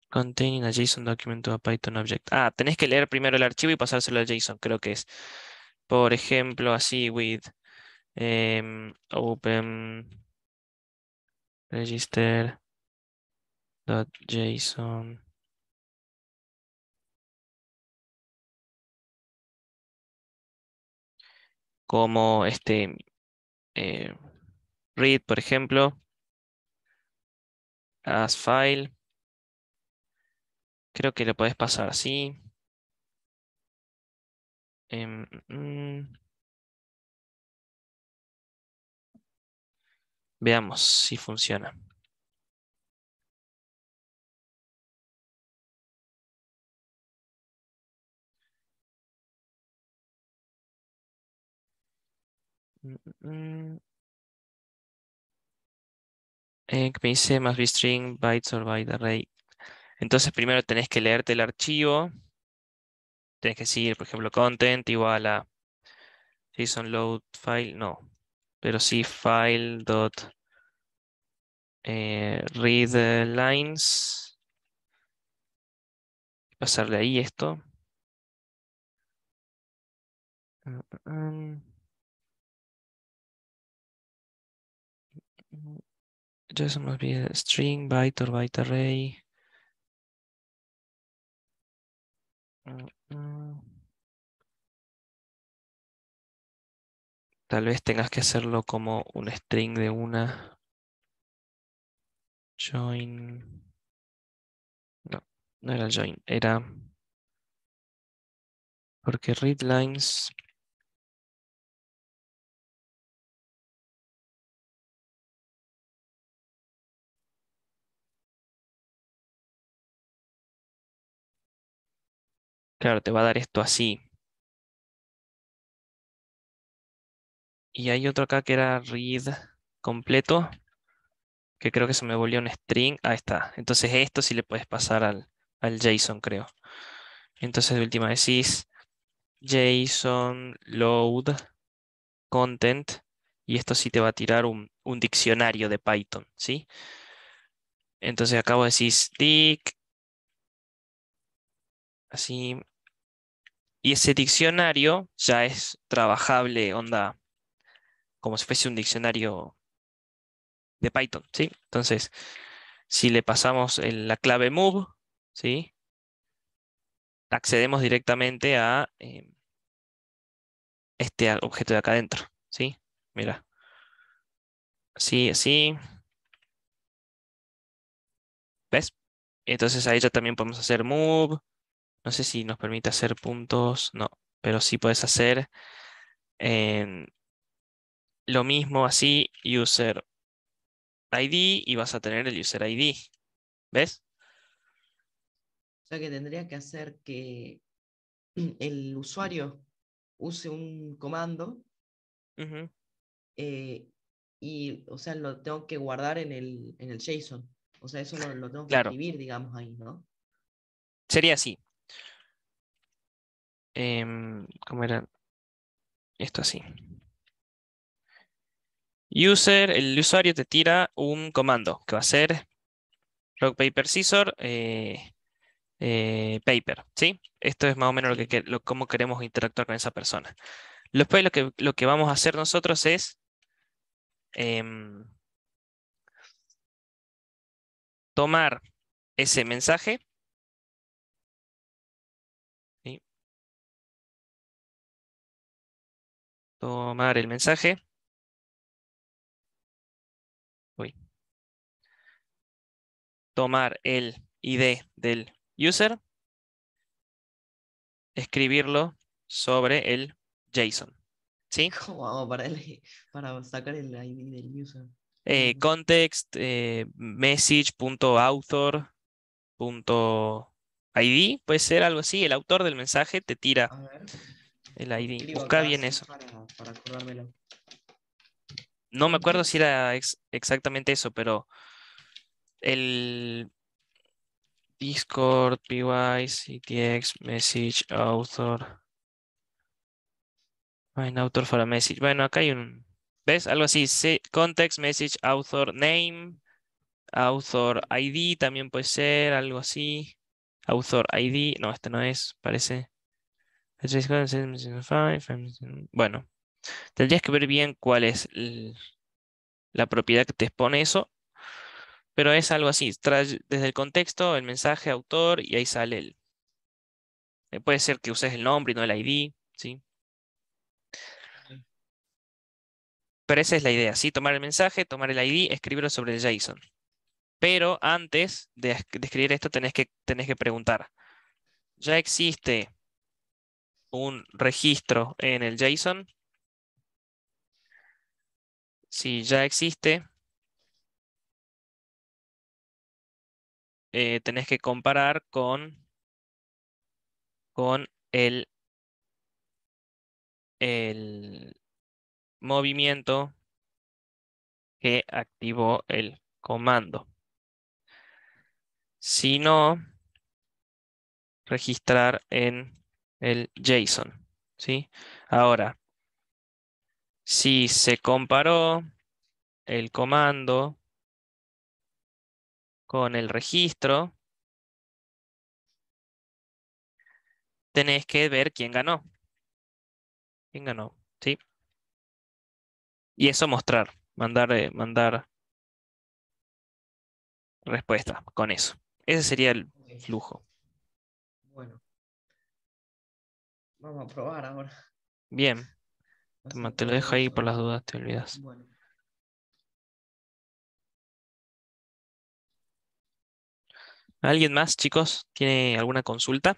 S2: Containing a JSON document to a Python object. Ah, tenés que leer primero el archivo y pasárselo a JSON, creo que es. Por ejemplo, así
S4: with em, open
S5: register.json. Como este eh, read, por ejemplo,
S4: as file. Creo que lo puedes pasar
S5: así. Em, mm. Veamos si funciona. Eh,
S2: me dice Más string, bytes or byte array. Entonces
S4: primero tenés que leerte el archivo.
S2: Tenés que decir, por ejemplo, content igual a JSON load file. No, pero sí file dot
S4: eh, read lines pasarle
S5: ahí esto just must be a string byte or byte array Tal vez tengas que hacerlo como un string de una. Join. No, no era join, era. Porque readLines... Claro, te va a dar esto así.
S4: Y hay otro acá que era read completo,
S5: que creo
S2: que se me volvió un string. Ahí está. Entonces esto sí le puedes pasar al, al JSON, creo. Entonces de última decís JSON load content y esto sí te va a tirar un, diccionario de Python, ¿sí? Entonces acabo de decís dic, así, y ese diccionario ya es trabajable, onda, como si fuese un diccionario de Python, ¿sí? Entonces, si le pasamos la clave move, ¿sí? Accedemos directamente a eh, este objeto de acá
S4: adentro, ¿sí? Mira. Así, así. ¿Ves? Entonces ahí ya también podemos hacer move.
S2: No sé si nos permite hacer puntos, no, pero sí puedes hacer em, lo mismo así, user ID y vas
S4: a tener el user ID. ¿Ves?
S1: O sea que tendría que hacer que [clears throat] el usuario use un comando eh, y, o sea, lo tengo que guardar en el, en el JSON. O sea, eso lo, tengo que escribir, digamos, ahí, ¿no?
S4: Sería así. Em, ¿Cómo era? Esto así. User, el usuario te tira un comando
S2: que va a ser rock, paper, scissor, eh, eh, paper. ¿sí? Esto es más o menos lo que, cómo queremos interactuar con esa persona. Después lo que, lo que
S4: vamos a hacer nosotros es em,
S5: tomar ese mensaje tomar el mensaje
S4: tomar el ID del user, escribirlo sobre el JSON. ¿Sí?
S1: ¿Cómo [laughs] para, sacar el ID del user?
S2: Eh, context, eh, message.author.id, puede ser algo así. El autor del mensaje te tira el ID. Busca bien eso. no me acuerdo si era exactamente eso, pero el Discord, PY, CTX, Message, Author. Find Author for a Message. Bueno, acá hay un, ¿ves? Algo así, Context, Message, Author, Name, Author ID también puede ser, algo así. Author ID, no, este no es, parece. Bueno, tendrías que ver bien cuál es la propiedad que te expone eso pero es algo así, desde el contexto, el mensaje, autor, y ahí sale el... Eh, puede ser que uses el nombre y no el ID, ¿sí? Pero esa es la idea, ¿sí? Tomar el mensaje, tomar el ID, escribirlo sobre el JSON. Pero antes de, escribir esto tenés que, tenés que preguntar, ¿ya
S4: existe un registro en el JSON? Si ya existe, Eh, tenés que comparar con, con el, el movimiento que activó el comando. Si no, registrar en el JSON. ¿sí? Ahora, si se comparó el comando
S5: con el registro, tenés que ver quién ganó. ¿Quién ganó? ¿Sí?
S4: Y eso mostrar, mandar, eh, mandar respuesta con eso. Ese sería el flujo. Bueno.
S5: Vamos a probar ahora.
S4: Bien. Te, te lo dejo ahí por las dudas, te olvidas.
S5: Bueno. ¿Alguien más, chicos? ¿Tiene alguna consulta?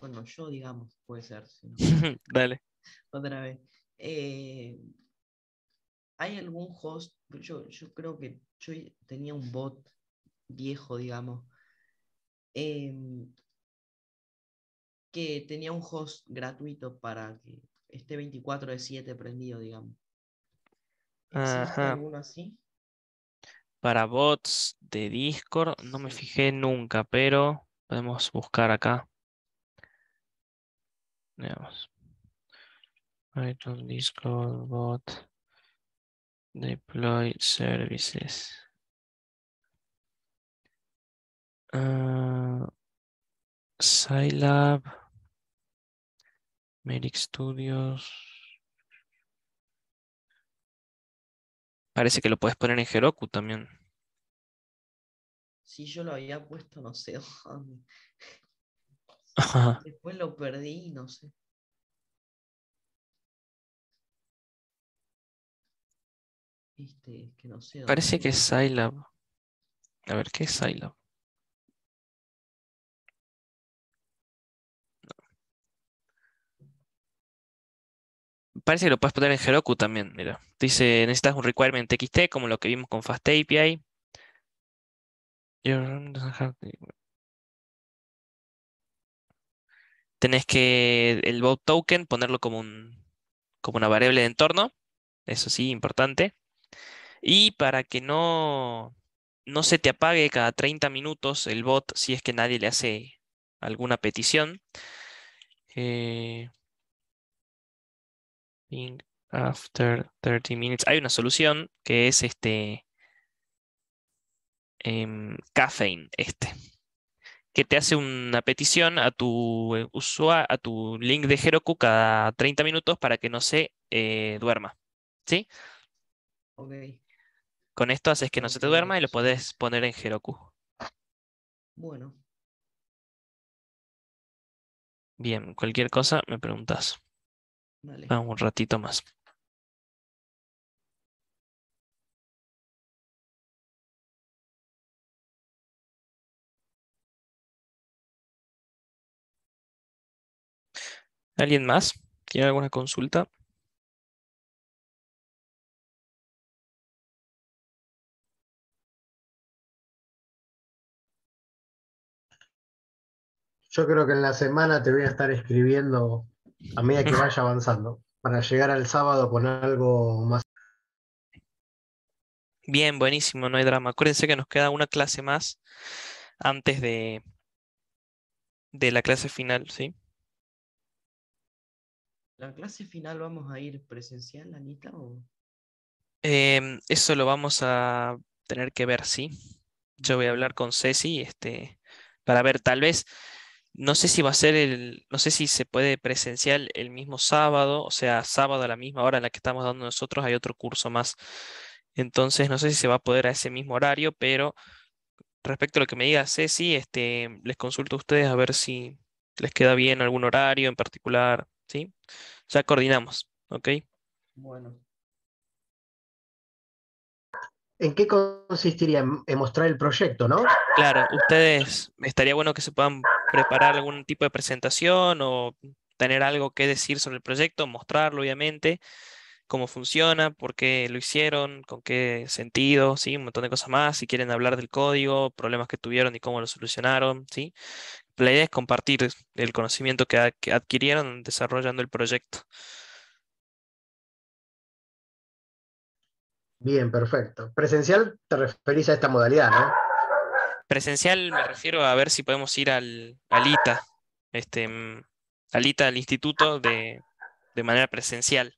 S5: Bueno, yo digamos, puede ser. [laughs] Dale. Otra vez. Eh,
S1: ¿Hay algún host? Yo, yo, creo que yo tenía un bot viejo, digamos, em, que tenía un host gratuito para que esté 24 de 7 prendido, digamos.
S2: alguno así? Para bots de Discord, no me fijé nunca, pero podemos buscar acá.
S5: Veamos. I don't disclose deploy services. Uh, Scilab, Medic Studios.
S4: Parece que lo puedes poner en Heroku también.
S1: Sí, yo lo había puesto, no sé [laughs] dónde.
S4: Después lo perdí, no sé.
S5: Parece que es Scilab. A ver, ¿qué es Scilab? Parece que lo puedes poner en Heroku
S4: también, mira. Dice, necesitas un requirement TXT como lo que vimos con FastAPI. tenés que el bot token ponerlo como, un, como una variable de entorno,
S2: eso sí, importante. Y para que no, no se te apague cada 30 minutos el bot si es que nadie le hace alguna petición. Eh, after 30 minutes. Hay una solución que es este em, caffeine este que te hace una petición a tu, eh, a tu link de Heroku cada 30 minutos para que no se eh, duerma.
S4: ¿Sí? Con esto haces que no se te duerma y lo podés poner en Heroku. Bueno.
S5: Bien, cualquier cosa me preguntas. Vamos un ratito más. ¿Alguien más? ¿Tiene alguna consulta? Yo creo que en la semana
S7: te voy a estar escribiendo a medida que vaya [laughs] avanzando, para llegar al sábado con algo más.
S2: Bien, buenísimo, no hay drama. Acuérdense que nos queda una clase más antes de, de la clase final, ¿sí?
S1: ¿La clase final vamos a ir presencial, Anita? O...
S2: Em, eso lo vamos a tener que ver, sí. Yo voy a hablar con Ceci este, para ver, tal vez, no sé si va a ser el, no sé si se puede presencial el mismo sábado, o sea, sábado a la misma hora en la que estamos dando nosotros, hay otro curso más. Entonces, no sé si se va a poder a ese mismo horario, pero respecto a lo que me diga Ceci, este, les consulto a ustedes a ver si les queda bien algún horario en particular ¿sí? Ya coordinamos, ¿ok? Bueno.
S7: ¿En qué consistiría? En mostrar el proyecto, ¿no?
S2: Claro, ustedes, estaría bueno que se puedan preparar algún tipo de presentación o tener algo que decir sobre el proyecto, mostrarlo, obviamente, cómo funciona, por qué lo hicieron, con qué sentido, ¿sí? Un montón de cosas más, si quieren hablar del código, problemas que tuvieron y cómo lo solucionaron, ¿sí? la idea es compartir el
S4: conocimiento que, adquirieron desarrollando el proyecto.
S7: Bien, perfecto. Presencial te referís a esta modalidad, ¿no?
S2: Presencial me refiero a ver si podemos ir al, ITA, este, mm, al ITA, instituto, de, de manera presencial.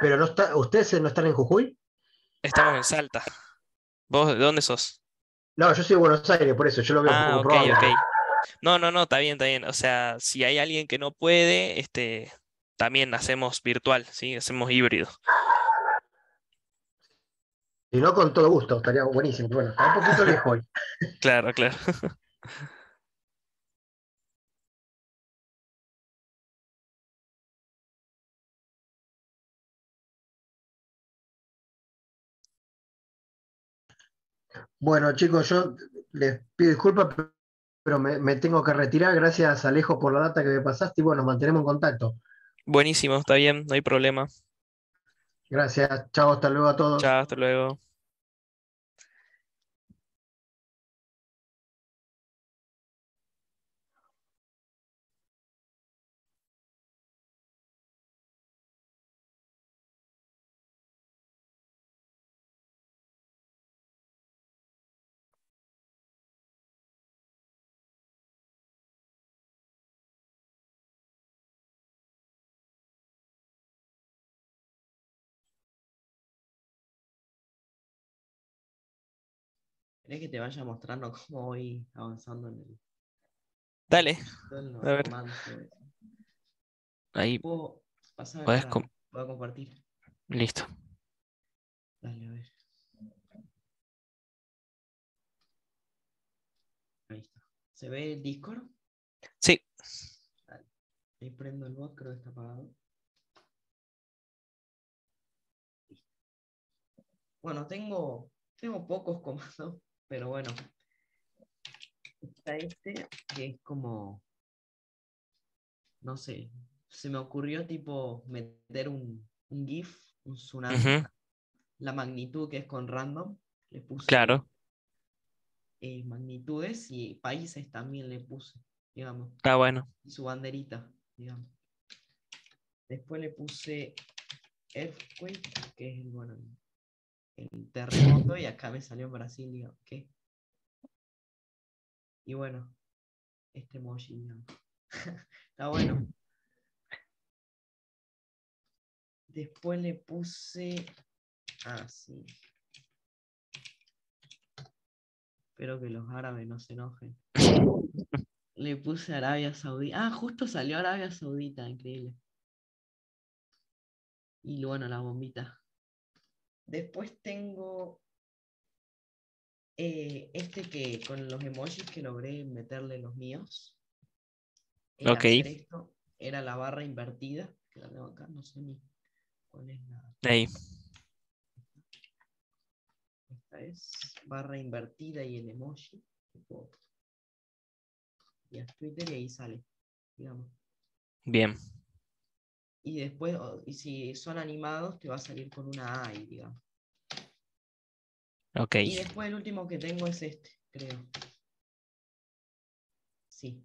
S7: Pero no ¿ustedes no están en Jujuy?
S2: Estamos en Salta. ¿Vos de dónde
S7: sos? No, yo soy de Buenos Aires, por eso yo lo veo ah, ok, okay,
S2: No, no, no, está bien, está bien. O sea, si hay alguien que no puede, este, también hacemos virtual, ¿sí? Hacemos híbrido.
S7: Si no,
S5: con todo gusto, estaría buenísimo. Bueno, está un poquito [laughs] lejos hoy. claro, claro. [laughs] Bueno, chicos, yo les pido disculpas, pero
S7: me, tengo que retirar. Gracias, Alejo, por la data que me pasaste y bueno, mantenemos en contacto.
S2: Buenísimo,
S5: está bien, no hay problema. Gracias, chao, hasta luego a todos. Chao, hasta luego. ¿Querés que te vaya mostrando cómo voy avanzando en el.
S4: Dale. a ver. Ahí. ¿Puedo
S1: compartir?
S5: Listo. Dale, a ver.
S1: Ahí está. ¿Se ve el
S5: Discord? Sí. Ahí prendo el bot, creo que está apagado. Bueno, tengo,
S4: tengo pocos [laughs] comandos pero bueno, está este
S1: que es como, no sé, se me ocurrió tipo meter un, GIF, un tsunami, la magnitud que es con random.
S4: Le puse claro.
S1: Eh, magnitudes y países también le puse, digamos. Está bueno. Y su banderita, digamos. Después le puse Earthquake, que es el bueno, el terremoto
S4: y acá me salió Brasil, digo, ¿qué? Y bueno, este emoji, [laughs] está bueno.
S1: Después le puse así. Ah, Espero que los árabes no se enojen. le puse Arabia Saudita. Ah, justo salió Arabia Saudita, increíble. Y bueno, la bombita. Después tengo eh, este que con los emojis que logré meterle los míos. ok. era la barra invertida, que la acá, no sé ni
S4: cuál es la. Ahí.
S1: Esta es barra invertida y el emoji. Y a Twitter y ahí sale, digamos. Bien y después, y si son animados, te va a salir con una AI, digamos.
S4: Ok. Y después el último
S1: que tengo es este, creo.
S2: Sí.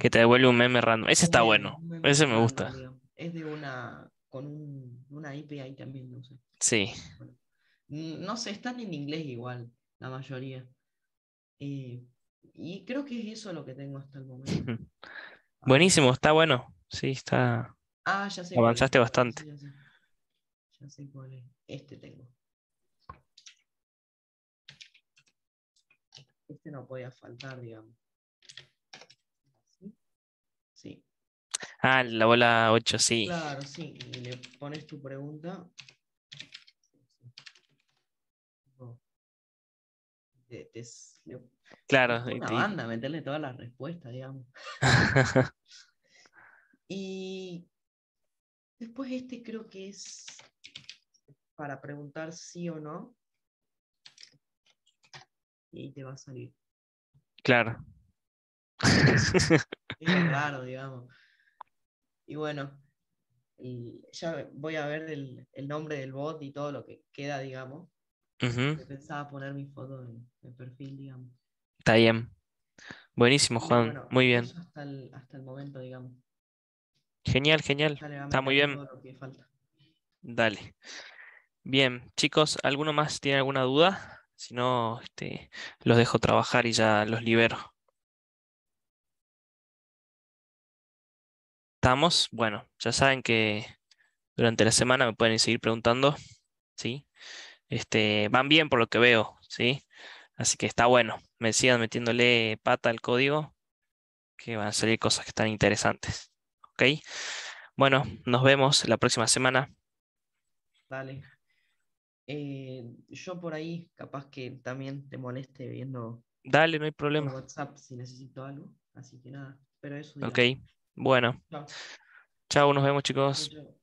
S2: que te devuelve un meme random. Ese está bueno. Ese me gusta.
S1: es de
S4: una.
S1: con una IP también, no sé. Sí. Mm, no sé, están en inglés igual, la mayoría. Eh, y creo que es eso lo que tengo hasta el momento.
S2: [laughs] Buenísimo, está bueno. Sí, está. Ah, ya sé.
S1: Avanzaste bastante. Ya sé, cuál es. Este tengo. Este no podía faltar, digamos.
S4: ¿Sí? sí. Ah, la bola 8, sí. Claro,
S1: sí. Y le pones tu pregunta.
S4: claro. Una banda,
S1: meterle todas las respuestas, digamos. [laughs] y Después este creo que es para preguntar sí o no. Y ahí te va a salir.
S4: Claro. es
S1: raro, digamos. Y bueno, ya voy a ver el, nombre del bot y todo lo que queda, digamos. Pensaba poner mi foto de, el perfil, digamos.
S2: Está bien. Buenísimo, Juan. Muy bien.
S1: hasta el momento, digamos.
S2: Genial, genial. Está muy bien. Dale. Bien, chicos, ¿alguno más tiene alguna
S4: duda? Si no, este, los dejo trabajar y ya los libero. ¿Estamos? Bueno, ya saben que durante la semana me pueden seguir preguntando, ¿sí? Este, van bien
S2: por lo que veo, ¿sí? Así que está bueno. Me sigan metiéndole pata al código, que van a salir cosas que están interesantes. Bueno, nos vemos la próxima semana.
S1: Dale. Eh, yo por ahí, capaz que también te moleste viendo. Dale, no hay problema. WhatsApp si necesito algo.
S5: Así que nada, pero eso. Ok, bueno. Chao, nos vemos chicos.